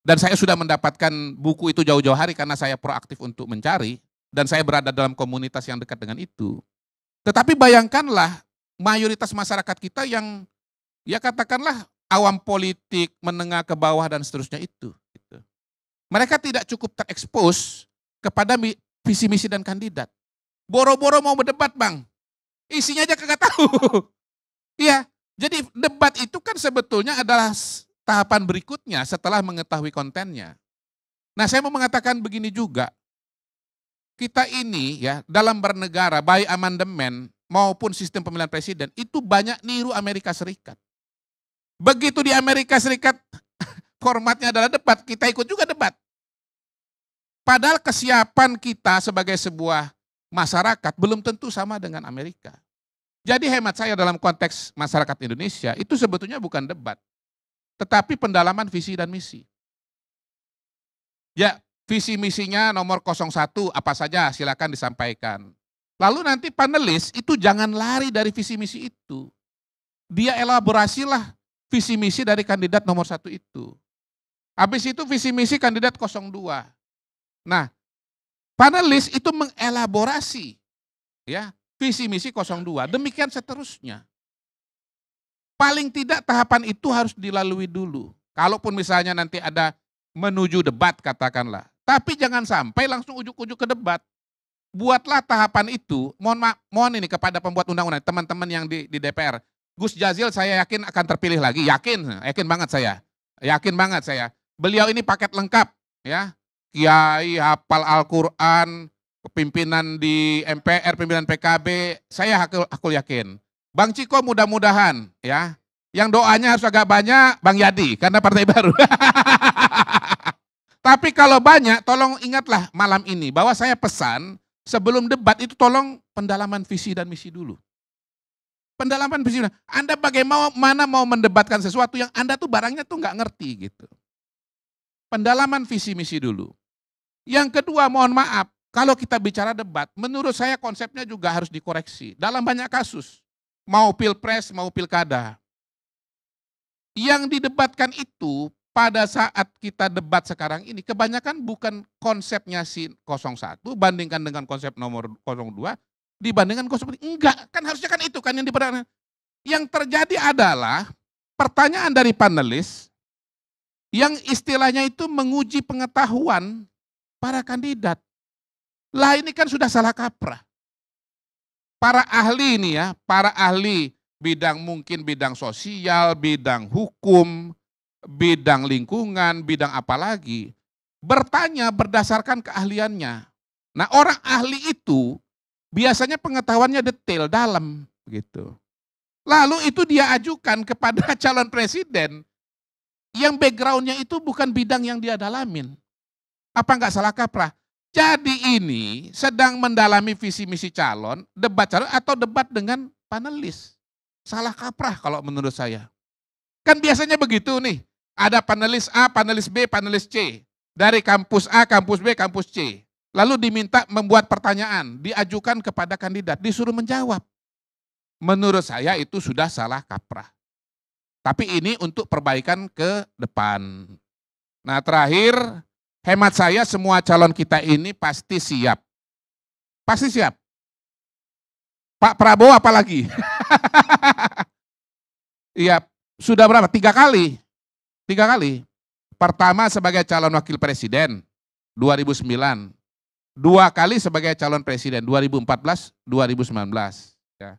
Dan saya sudah mendapatkan buku itu jauh-jauh hari karena saya proaktif untuk mencari dan saya berada dalam komunitas yang dekat dengan itu. Tetapi bayangkanlah mayoritas masyarakat kita yang ya katakanlah awam politik, menengah ke bawah dan seterusnya itu. Gitu. Mereka tidak cukup terekspos kepada visi misi dan kandidat. Boro-boro mau berdebat bang, isinya aja kagak tahu. [laughs] Iya, jadi debat itu kan sebetulnya adalah tahapan berikutnya setelah mengetahui kontennya. Nah saya mau mengatakan begini juga, kita ini ya dalam bernegara baik amandemen maupun sistem pemilihan presiden itu banyak niru Amerika Serikat. Begitu di Amerika Serikat [laughs] formatnya adalah debat, kita ikut juga debat. Padahal kesiapan kita sebagai sebuah masyarakat belum tentu sama dengan Amerika. Jadi hemat saya dalam konteks masyarakat Indonesia itu sebetulnya bukan debat, tetapi pendalaman visi dan misi. Ya, visi misinya nomor 01 apa saja silakan disampaikan. Lalu nanti panelis itu jangan lari dari visi misi itu. Dia elaborasilah visi misi dari kandidat nomor satu itu. Habis itu visi misi kandidat 02. Nah, panelis itu mengelaborasi ya visi misi 02. Demikian seterusnya. Paling tidak tahapan itu harus dilalui dulu. Kalaupun misalnya nanti ada menuju debat katakanlah. Tapi jangan sampai langsung ujuk-ujuk ke debat. Buatlah tahapan itu, mohon mohon ini kepada pembuat undang-undang, teman-teman yang di, di DPR, Gus Jazil saya yakin akan terpilih lagi, yakin, yakin banget saya. Yakin banget saya. Beliau ini paket lengkap ya. Kiai hafal Al-Qur'an, pimpinan di MPR, pimpinan PKB, saya aku, aku yakin. Bang Ciko mudah-mudahan ya. Yang doanya harus agak banyak Bang Yadi karena partai [laughs] baru. Tapi kalau banyak tolong ingatlah malam ini bahwa saya pesan sebelum debat itu tolong pendalaman visi dan misi dulu. Pendalaman bisnis. Anda bagaimana mau mendebatkan sesuatu yang Anda tuh barangnya tuh nggak ngerti gitu. Pendalaman visi misi dulu. Yang kedua, mohon maaf, kalau kita bicara debat, menurut saya konsepnya juga harus dikoreksi. Dalam banyak kasus, mau pilpres, mau pilkada. Yang didebatkan itu pada saat kita debat sekarang ini kebanyakan bukan konsepnya si 01 bandingkan dengan konsep nomor 02 dibandingkan kau seperti enggak kan harusnya kan itu kan yang diperhatikan yang terjadi adalah pertanyaan dari panelis yang istilahnya itu menguji pengetahuan para kandidat lah ini kan sudah salah kaprah para ahli ini ya para ahli bidang mungkin bidang sosial bidang hukum bidang lingkungan bidang apa lagi bertanya berdasarkan keahliannya nah orang ahli itu biasanya pengetahuannya detail, dalam gitu. Lalu itu dia ajukan kepada [laughs] calon presiden yang backgroundnya itu bukan bidang yang dia dalamin. Apa nggak salah kaprah? Jadi ini sedang mendalami visi misi calon, debat calon atau debat dengan panelis. Salah kaprah kalau menurut saya. Kan biasanya begitu nih, ada panelis A, panelis B, panelis C. Dari kampus A, kampus B, kampus C. Lalu diminta membuat pertanyaan, diajukan kepada kandidat, disuruh menjawab. Menurut saya itu sudah salah kaprah. Tapi ini untuk perbaikan ke depan. Nah terakhir, hemat saya semua calon kita ini pasti siap. Pasti siap. Pak Prabowo apalagi? [laughs] Iya, sudah berapa? Tiga kali. Tiga kali. Pertama sebagai calon wakil presiden 2009, dua kali sebagai calon presiden 2014 2019 ya.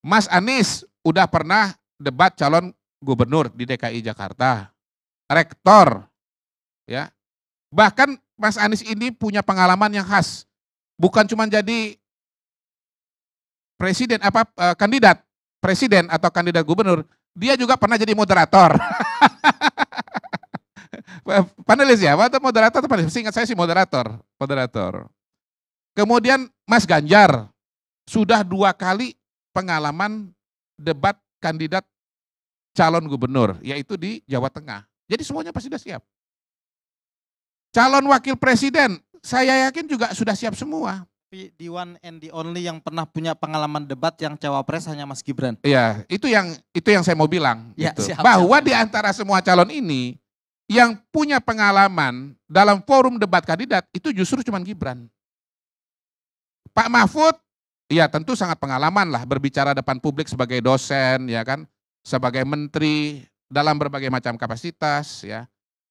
Mas Anies udah pernah debat calon gubernur di DKI Jakarta rektor ya bahkan Mas Anies ini punya pengalaman yang khas bukan cuma jadi presiden apa eh, kandidat presiden atau kandidat gubernur dia juga pernah jadi moderator [laughs] panelis ya, atau moderator atau panelis? saya sih moderator, moderator. Kemudian Mas Ganjar sudah dua kali pengalaman debat kandidat calon gubernur, yaitu di Jawa Tengah. Jadi semuanya pasti sudah siap. Calon wakil presiden, saya yakin juga sudah siap semua. The one and the only yang pernah punya pengalaman debat yang cawapres hanya Mas Gibran. Iya, itu yang itu yang saya mau bilang. Ya, gitu. Bahwa di antara semua calon ini yang punya pengalaman dalam forum debat kandidat itu justru cuma Gibran. Pak Mahfud, ya tentu sangat pengalaman lah berbicara depan publik sebagai dosen, ya kan, sebagai menteri dalam berbagai macam kapasitas, ya.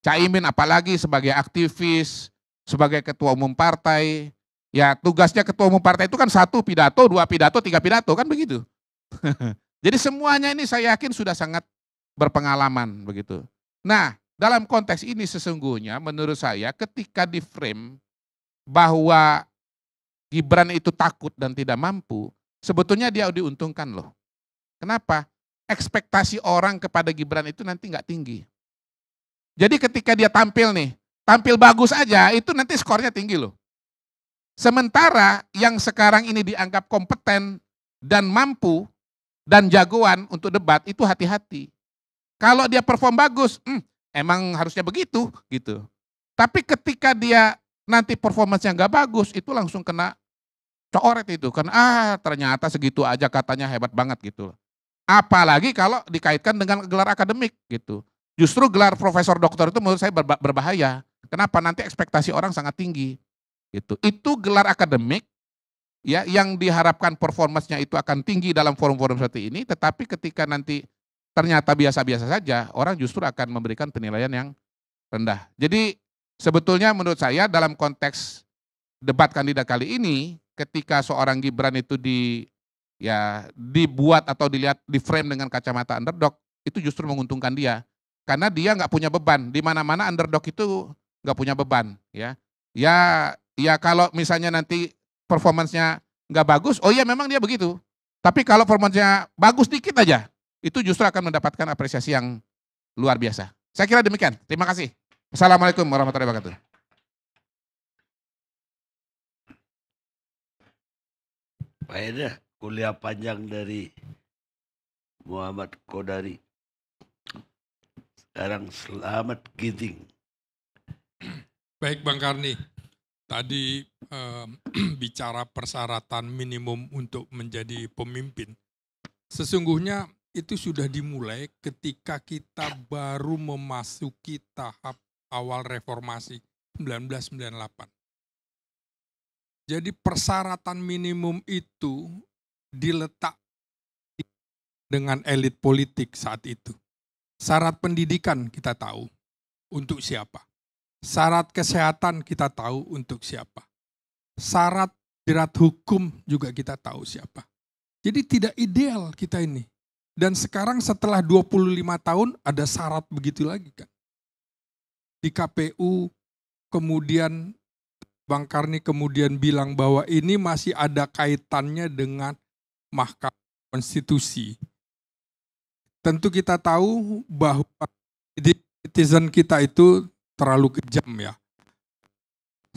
Caimin apalagi sebagai aktivis, sebagai ketua umum partai, ya tugasnya ketua umum partai itu kan satu pidato, dua pidato, tiga pidato, kan begitu. [laughs] Jadi semuanya ini saya yakin sudah sangat berpengalaman begitu. Nah, dalam konteks ini sesungguhnya menurut saya ketika di frame bahwa Gibran itu takut dan tidak mampu, sebetulnya dia diuntungkan loh. Kenapa? Ekspektasi orang kepada Gibran itu nanti nggak tinggi. Jadi ketika dia tampil nih, tampil bagus aja itu nanti skornya tinggi loh. Sementara yang sekarang ini dianggap kompeten dan mampu dan jagoan untuk debat itu hati-hati. Kalau dia perform bagus, hmm, emang harusnya begitu gitu. Tapi ketika dia nanti performance yang gak bagus, itu langsung kena coret itu. Karena ah ternyata segitu aja katanya hebat banget gitu. Apalagi kalau dikaitkan dengan gelar akademik gitu. Justru gelar profesor doktor itu menurut saya berbahaya. Kenapa? Nanti ekspektasi orang sangat tinggi. Gitu. Itu gelar akademik ya yang diharapkan performasnya itu akan tinggi dalam forum-forum seperti ini, tetapi ketika nanti ternyata biasa-biasa saja, orang justru akan memberikan penilaian yang rendah. Jadi sebetulnya menurut saya dalam konteks debat kandidat kali ini, ketika seorang Gibran itu di ya dibuat atau dilihat di frame dengan kacamata underdog, itu justru menguntungkan dia karena dia nggak punya beban. Di mana-mana underdog itu nggak punya beban, ya. Ya, ya kalau misalnya nanti performancenya nggak bagus, oh iya memang dia begitu. Tapi kalau performancenya bagus dikit aja, itu justru akan mendapatkan apresiasi yang luar biasa. Saya kira demikian. Terima kasih. Assalamualaikum warahmatullahi wabarakatuh. Pak Eda, kuliah panjang dari Muhammad Kodari. Sekarang selamat giting. Baik Bang Karni, tadi eh, [clears throat] bicara persyaratan minimum untuk menjadi pemimpin. Sesungguhnya itu sudah dimulai ketika kita baru memasuki tahap awal reformasi 1998. Jadi persyaratan minimum itu diletak dengan elit politik saat itu. Syarat pendidikan kita tahu untuk siapa. Syarat kesehatan kita tahu untuk siapa. Syarat jerat hukum juga kita tahu siapa. Jadi tidak ideal kita ini. Dan sekarang setelah 25 tahun ada syarat begitu lagi kan. Di KPU kemudian Bang Karni kemudian bilang bahwa ini masih ada kaitannya dengan Mahkamah Konstitusi. Tentu kita tahu bahwa netizen kita itu terlalu kejam ya.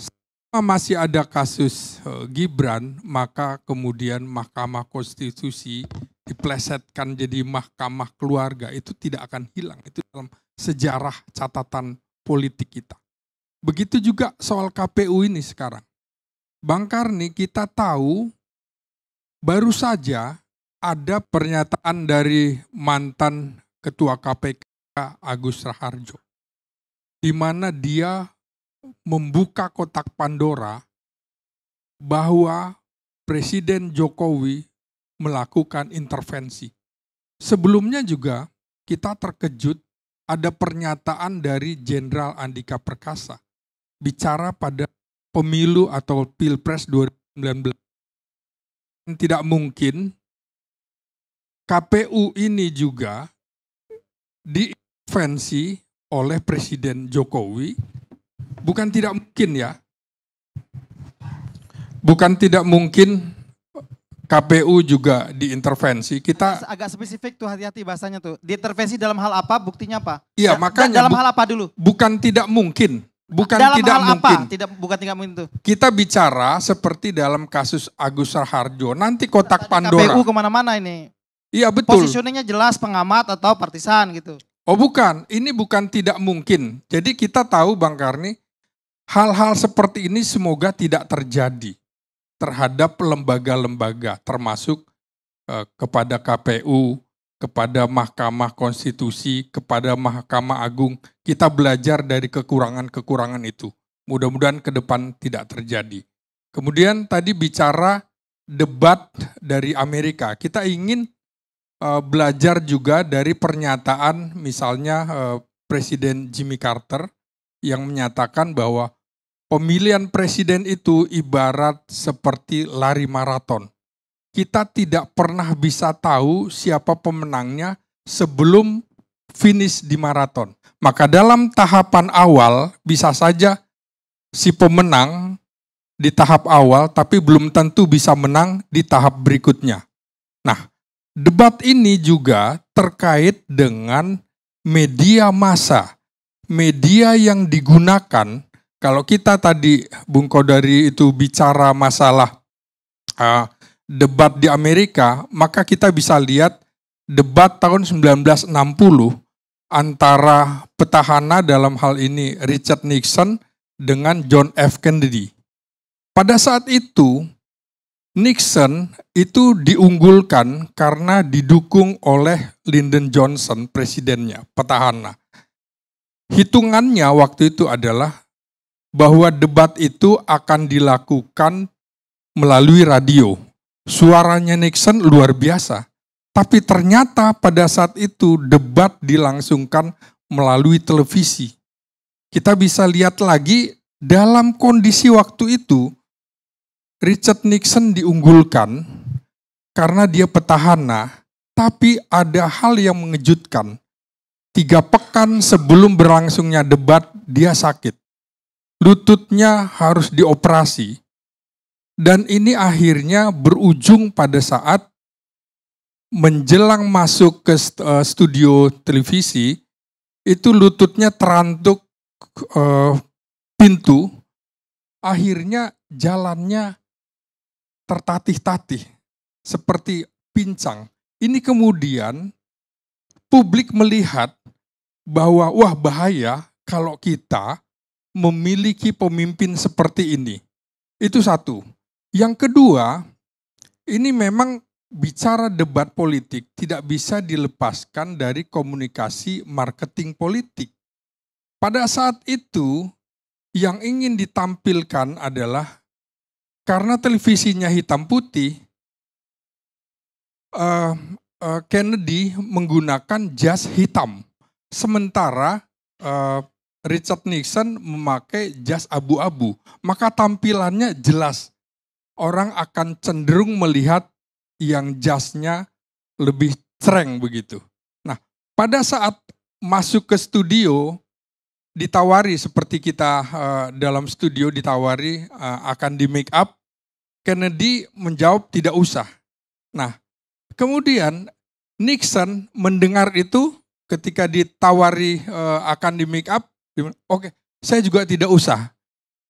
Selama masih ada kasus eh, Gibran, maka kemudian Mahkamah Konstitusi diplesetkan jadi mahkamah keluarga itu tidak akan hilang. Itu dalam sejarah catatan politik kita. Begitu juga soal KPU ini sekarang. Bang Karni kita tahu baru saja ada pernyataan dari mantan ketua KPK Agus Raharjo. Di mana dia membuka kotak Pandora bahwa Presiden Jokowi melakukan intervensi. Sebelumnya juga kita terkejut ada pernyataan dari Jenderal Andika Perkasa bicara pada pemilu atau Pilpres 2019. Tidak mungkin KPU ini juga diintervensi oleh Presiden Jokowi. Bukan tidak mungkin ya. Bukan tidak mungkin KPU juga diintervensi. Kita agak spesifik tuh hati-hati bahasanya tuh. Diintervensi dalam hal apa? Buktinya apa? Iya, da makanya dalam hal apa dulu? Bukan tidak mungkin. Bukan dalam tidak hal mungkin. Apa? Tidak bukan tidak mungkin tuh. Kita bicara seperti dalam kasus Agus Raharjo. Nanti kotak Tadi Pandora. KPU kemana-mana ini. Iya betul. Posisinya jelas pengamat atau partisan gitu. Oh bukan, ini bukan tidak mungkin. Jadi kita tahu Bang Karni, hal-hal seperti ini semoga tidak terjadi terhadap lembaga-lembaga termasuk eh, kepada KPU, kepada Mahkamah Konstitusi, kepada Mahkamah Agung. Kita belajar dari kekurangan-kekurangan itu. Mudah-mudahan ke depan tidak terjadi. Kemudian tadi bicara debat dari Amerika. Kita ingin eh, belajar juga dari pernyataan misalnya eh, Presiden Jimmy Carter yang menyatakan bahwa Pemilihan presiden itu ibarat seperti lari maraton. Kita tidak pernah bisa tahu siapa pemenangnya sebelum finish di maraton. Maka dalam tahapan awal bisa saja si pemenang di tahap awal tapi belum tentu bisa menang di tahap berikutnya. Nah, debat ini juga terkait dengan media massa. Media yang digunakan kalau kita tadi Bung Kodari itu bicara masalah uh, debat di Amerika, maka kita bisa lihat debat tahun 1960 antara petahana dalam hal ini Richard Nixon dengan John F. Kennedy. Pada saat itu Nixon itu diunggulkan karena didukung oleh Lyndon Johnson presidennya, petahana. Hitungannya waktu itu adalah bahwa debat itu akan dilakukan melalui radio. Suaranya Nixon luar biasa. Tapi ternyata pada saat itu debat dilangsungkan melalui televisi. Kita bisa lihat lagi dalam kondisi waktu itu Richard Nixon diunggulkan karena dia petahana, tapi ada hal yang mengejutkan. Tiga pekan sebelum berlangsungnya debat, dia sakit lututnya harus dioperasi. Dan ini akhirnya berujung pada saat menjelang masuk ke eh, studio televisi, itu lututnya terantuk eh, pintu, akhirnya jalannya tertatih-tatih, seperti pincang. Ini kemudian publik melihat bahwa wah bahaya kalau kita memiliki pemimpin seperti ini. Itu satu. Yang kedua, ini memang bicara debat politik tidak bisa dilepaskan dari komunikasi marketing politik. Pada saat itu, yang ingin ditampilkan adalah karena televisinya hitam putih, eh, eh, Kennedy menggunakan jas hitam, sementara eh, Richard Nixon memakai jas abu-abu, maka tampilannya jelas. Orang akan cenderung melihat yang jasnya lebih cereng begitu. Nah, pada saat masuk ke studio ditawari seperti kita uh, dalam studio ditawari uh, akan di make up, Kennedy menjawab tidak usah. Nah, kemudian Nixon mendengar itu ketika ditawari uh, akan di make up, Oke, saya juga tidak usah.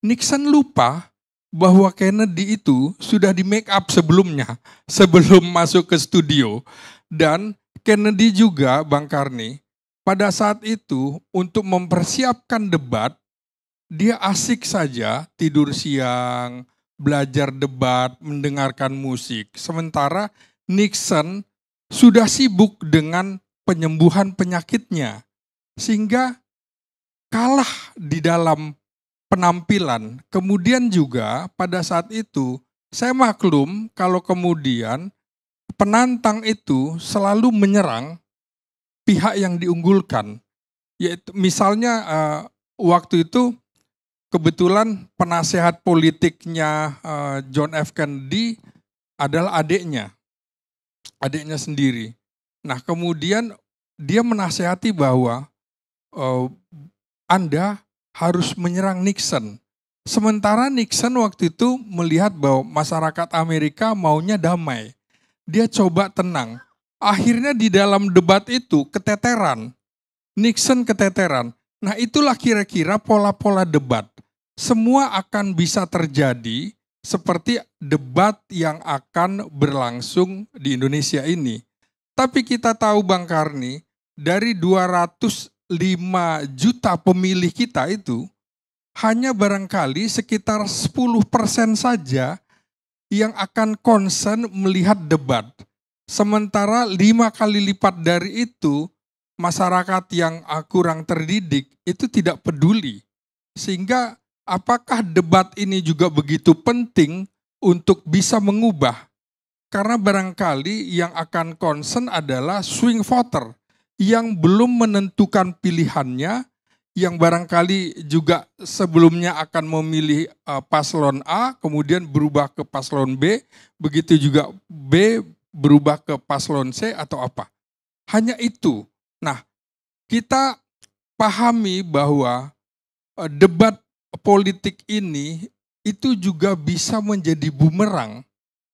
Nixon lupa bahwa Kennedy itu sudah di make up sebelumnya, sebelum masuk ke studio. Dan Kennedy juga, Bang Karni, pada saat itu untuk mempersiapkan debat, dia asik saja tidur siang, belajar debat, mendengarkan musik. Sementara Nixon sudah sibuk dengan penyembuhan penyakitnya. Sehingga kalah di dalam penampilan. Kemudian juga pada saat itu saya maklum kalau kemudian penantang itu selalu menyerang pihak yang diunggulkan. Yaitu misalnya uh, waktu itu kebetulan penasehat politiknya uh, John F Kennedy adalah adiknya. Adiknya sendiri. Nah, kemudian dia menasehati bahwa uh, anda harus menyerang Nixon. Sementara Nixon waktu itu melihat bahwa masyarakat Amerika maunya damai. Dia coba tenang. Akhirnya di dalam debat itu keteteran. Nixon keteteran. Nah itulah kira-kira pola-pola debat. Semua akan bisa terjadi seperti debat yang akan berlangsung di Indonesia ini. Tapi kita tahu Bang Karni, dari 200 juta pemilih kita itu hanya barangkali sekitar 10% persen saja yang akan concern melihat debat. Sementara lima kali lipat dari itu, masyarakat yang kurang terdidik itu tidak peduli. Sehingga apakah debat ini juga begitu penting untuk bisa mengubah? Karena barangkali yang akan concern adalah swing voter yang belum menentukan pilihannya, yang barangkali juga sebelumnya akan memilih uh, paslon A, kemudian berubah ke paslon B, begitu juga B berubah ke paslon C atau apa. Hanya itu. Nah, kita pahami bahwa uh, debat politik ini itu juga bisa menjadi bumerang,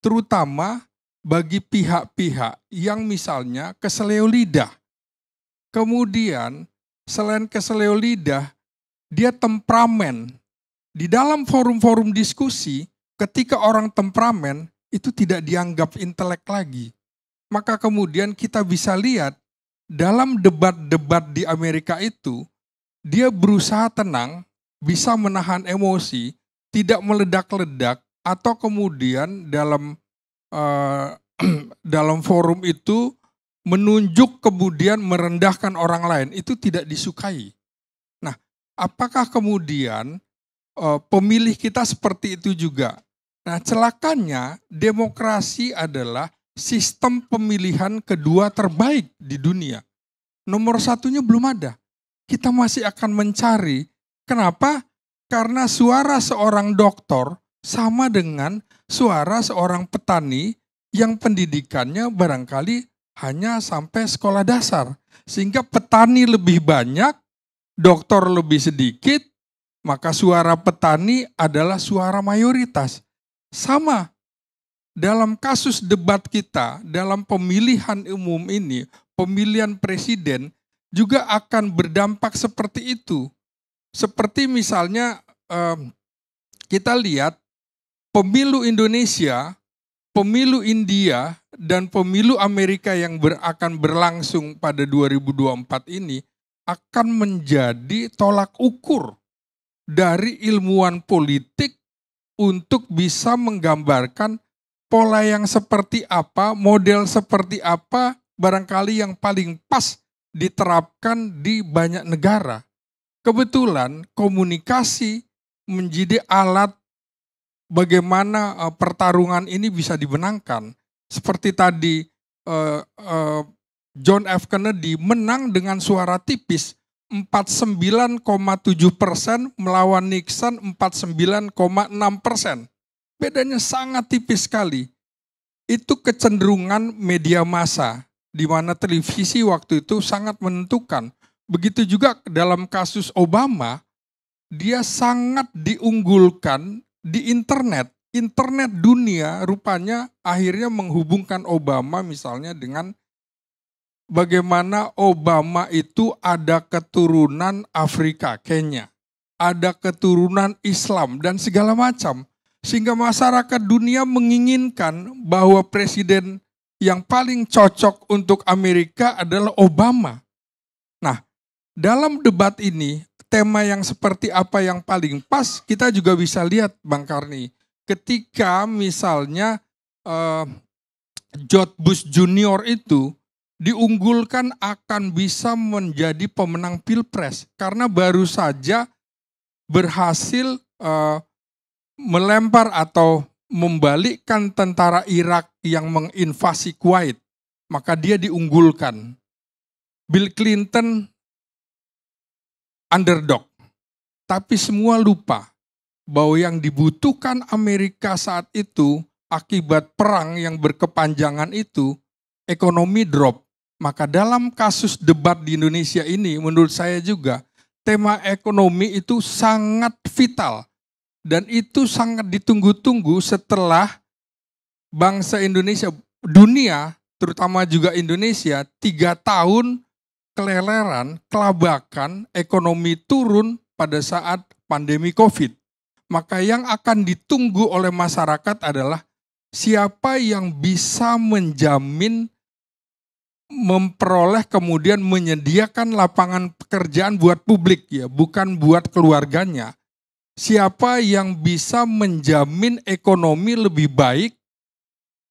terutama bagi pihak-pihak yang misalnya keseleo lidah Kemudian selain keseleo lidah, dia temperamen. Di dalam forum-forum diskusi, ketika orang temperamen, itu tidak dianggap intelek lagi. Maka kemudian kita bisa lihat dalam debat-debat di Amerika itu, dia berusaha tenang, bisa menahan emosi, tidak meledak-ledak, atau kemudian dalam uh, [clears throat] dalam forum itu menunjuk kemudian merendahkan orang lain itu tidak disukai. Nah, apakah kemudian uh, pemilih kita seperti itu juga? Nah, celakanya demokrasi adalah sistem pemilihan kedua terbaik di dunia. Nomor satunya belum ada. Kita masih akan mencari. Kenapa? Karena suara seorang dokter sama dengan suara seorang petani yang pendidikannya barangkali hanya sampai sekolah dasar. Sehingga petani lebih banyak, dokter lebih sedikit, maka suara petani adalah suara mayoritas. Sama dalam kasus debat kita, dalam pemilihan umum ini, pemilihan presiden juga akan berdampak seperti itu. Seperti misalnya eh, kita lihat pemilu Indonesia pemilu India dan pemilu Amerika yang ber, akan berlangsung pada 2024 ini akan menjadi tolak ukur dari ilmuwan politik untuk bisa menggambarkan pola yang seperti apa, model seperti apa, barangkali yang paling pas diterapkan di banyak negara. Kebetulan komunikasi menjadi alat bagaimana uh, pertarungan ini bisa dibenangkan. Seperti tadi uh, uh, John F. Kennedy menang dengan suara tipis 49,7 persen melawan Nixon 49,6 persen. Bedanya sangat tipis sekali. Itu kecenderungan media massa di mana televisi waktu itu sangat menentukan. Begitu juga dalam kasus Obama, dia sangat diunggulkan di internet, internet dunia rupanya akhirnya menghubungkan Obama misalnya dengan bagaimana Obama itu ada keturunan Afrika, Kenya, ada keturunan Islam dan segala macam. Sehingga masyarakat dunia menginginkan bahwa presiden yang paling cocok untuk Amerika adalah Obama. Nah, dalam debat ini tema yang seperti apa yang paling pas, kita juga bisa lihat Bang Karni. Ketika misalnya uh, eh, Jotbus Junior itu diunggulkan akan bisa menjadi pemenang pilpres karena baru saja berhasil uh, melempar atau membalikkan tentara Irak yang menginvasi Kuwait, maka dia diunggulkan. Bill Clinton underdog. Tapi semua lupa bahwa yang dibutuhkan Amerika saat itu akibat perang yang berkepanjangan itu, ekonomi drop. Maka dalam kasus debat di Indonesia ini, menurut saya juga, tema ekonomi itu sangat vital. Dan itu sangat ditunggu-tunggu setelah bangsa Indonesia, dunia, terutama juga Indonesia, tiga tahun keleleran, kelabakan, ekonomi turun pada saat pandemi COVID. Maka yang akan ditunggu oleh masyarakat adalah siapa yang bisa menjamin memperoleh kemudian menyediakan lapangan pekerjaan buat publik ya, bukan buat keluarganya. Siapa yang bisa menjamin ekonomi lebih baik?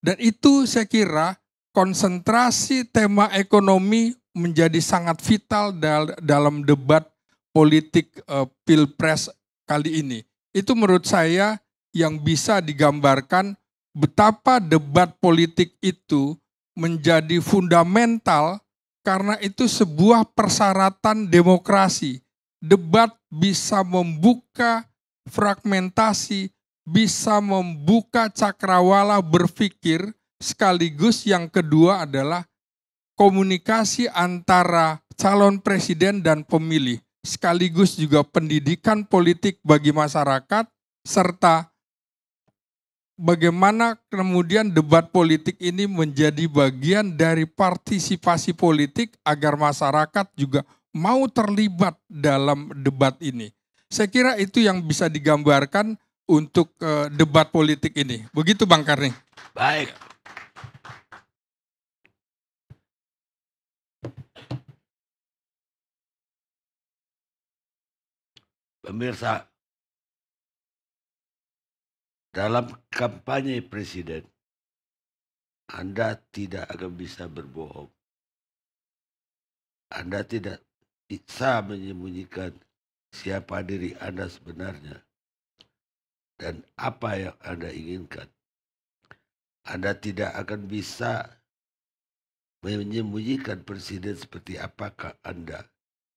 Dan itu saya kira konsentrasi tema ekonomi menjadi sangat vital dal dalam debat politik uh, pilpres kali ini. Itu menurut saya yang bisa digambarkan betapa debat politik itu menjadi fundamental karena itu sebuah persyaratan demokrasi. Debat bisa membuka fragmentasi, bisa membuka cakrawala berpikir, sekaligus yang kedua adalah komunikasi antara calon presiden dan pemilih, sekaligus juga pendidikan politik bagi masyarakat, serta bagaimana kemudian debat politik ini menjadi bagian dari partisipasi politik agar masyarakat juga mau terlibat dalam debat ini. Saya kira itu yang bisa digambarkan untuk eh, debat politik ini. Begitu Bang Karni. Baik, pemirsa, dalam kampanye presiden, Anda tidak akan bisa berbohong. Anda tidak bisa menyembunyikan siapa diri Anda sebenarnya dan apa yang Anda inginkan. Anda tidak akan bisa menyembunyikan presiden seperti apakah Anda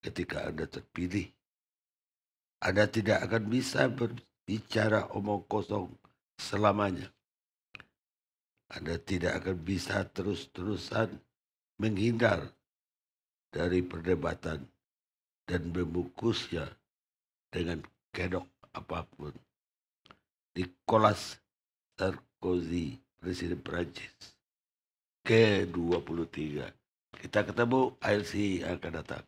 ketika Anda terpilih. Anda tidak akan bisa berbicara omong kosong selamanya. Anda tidak akan bisa terus-terusan menghindar dari perdebatan dan membungkusnya dengan kedok apapun. Nicolas Sarkozy, Presiden Prancis. ke-23. Kita ketemu ILC yang akan datang.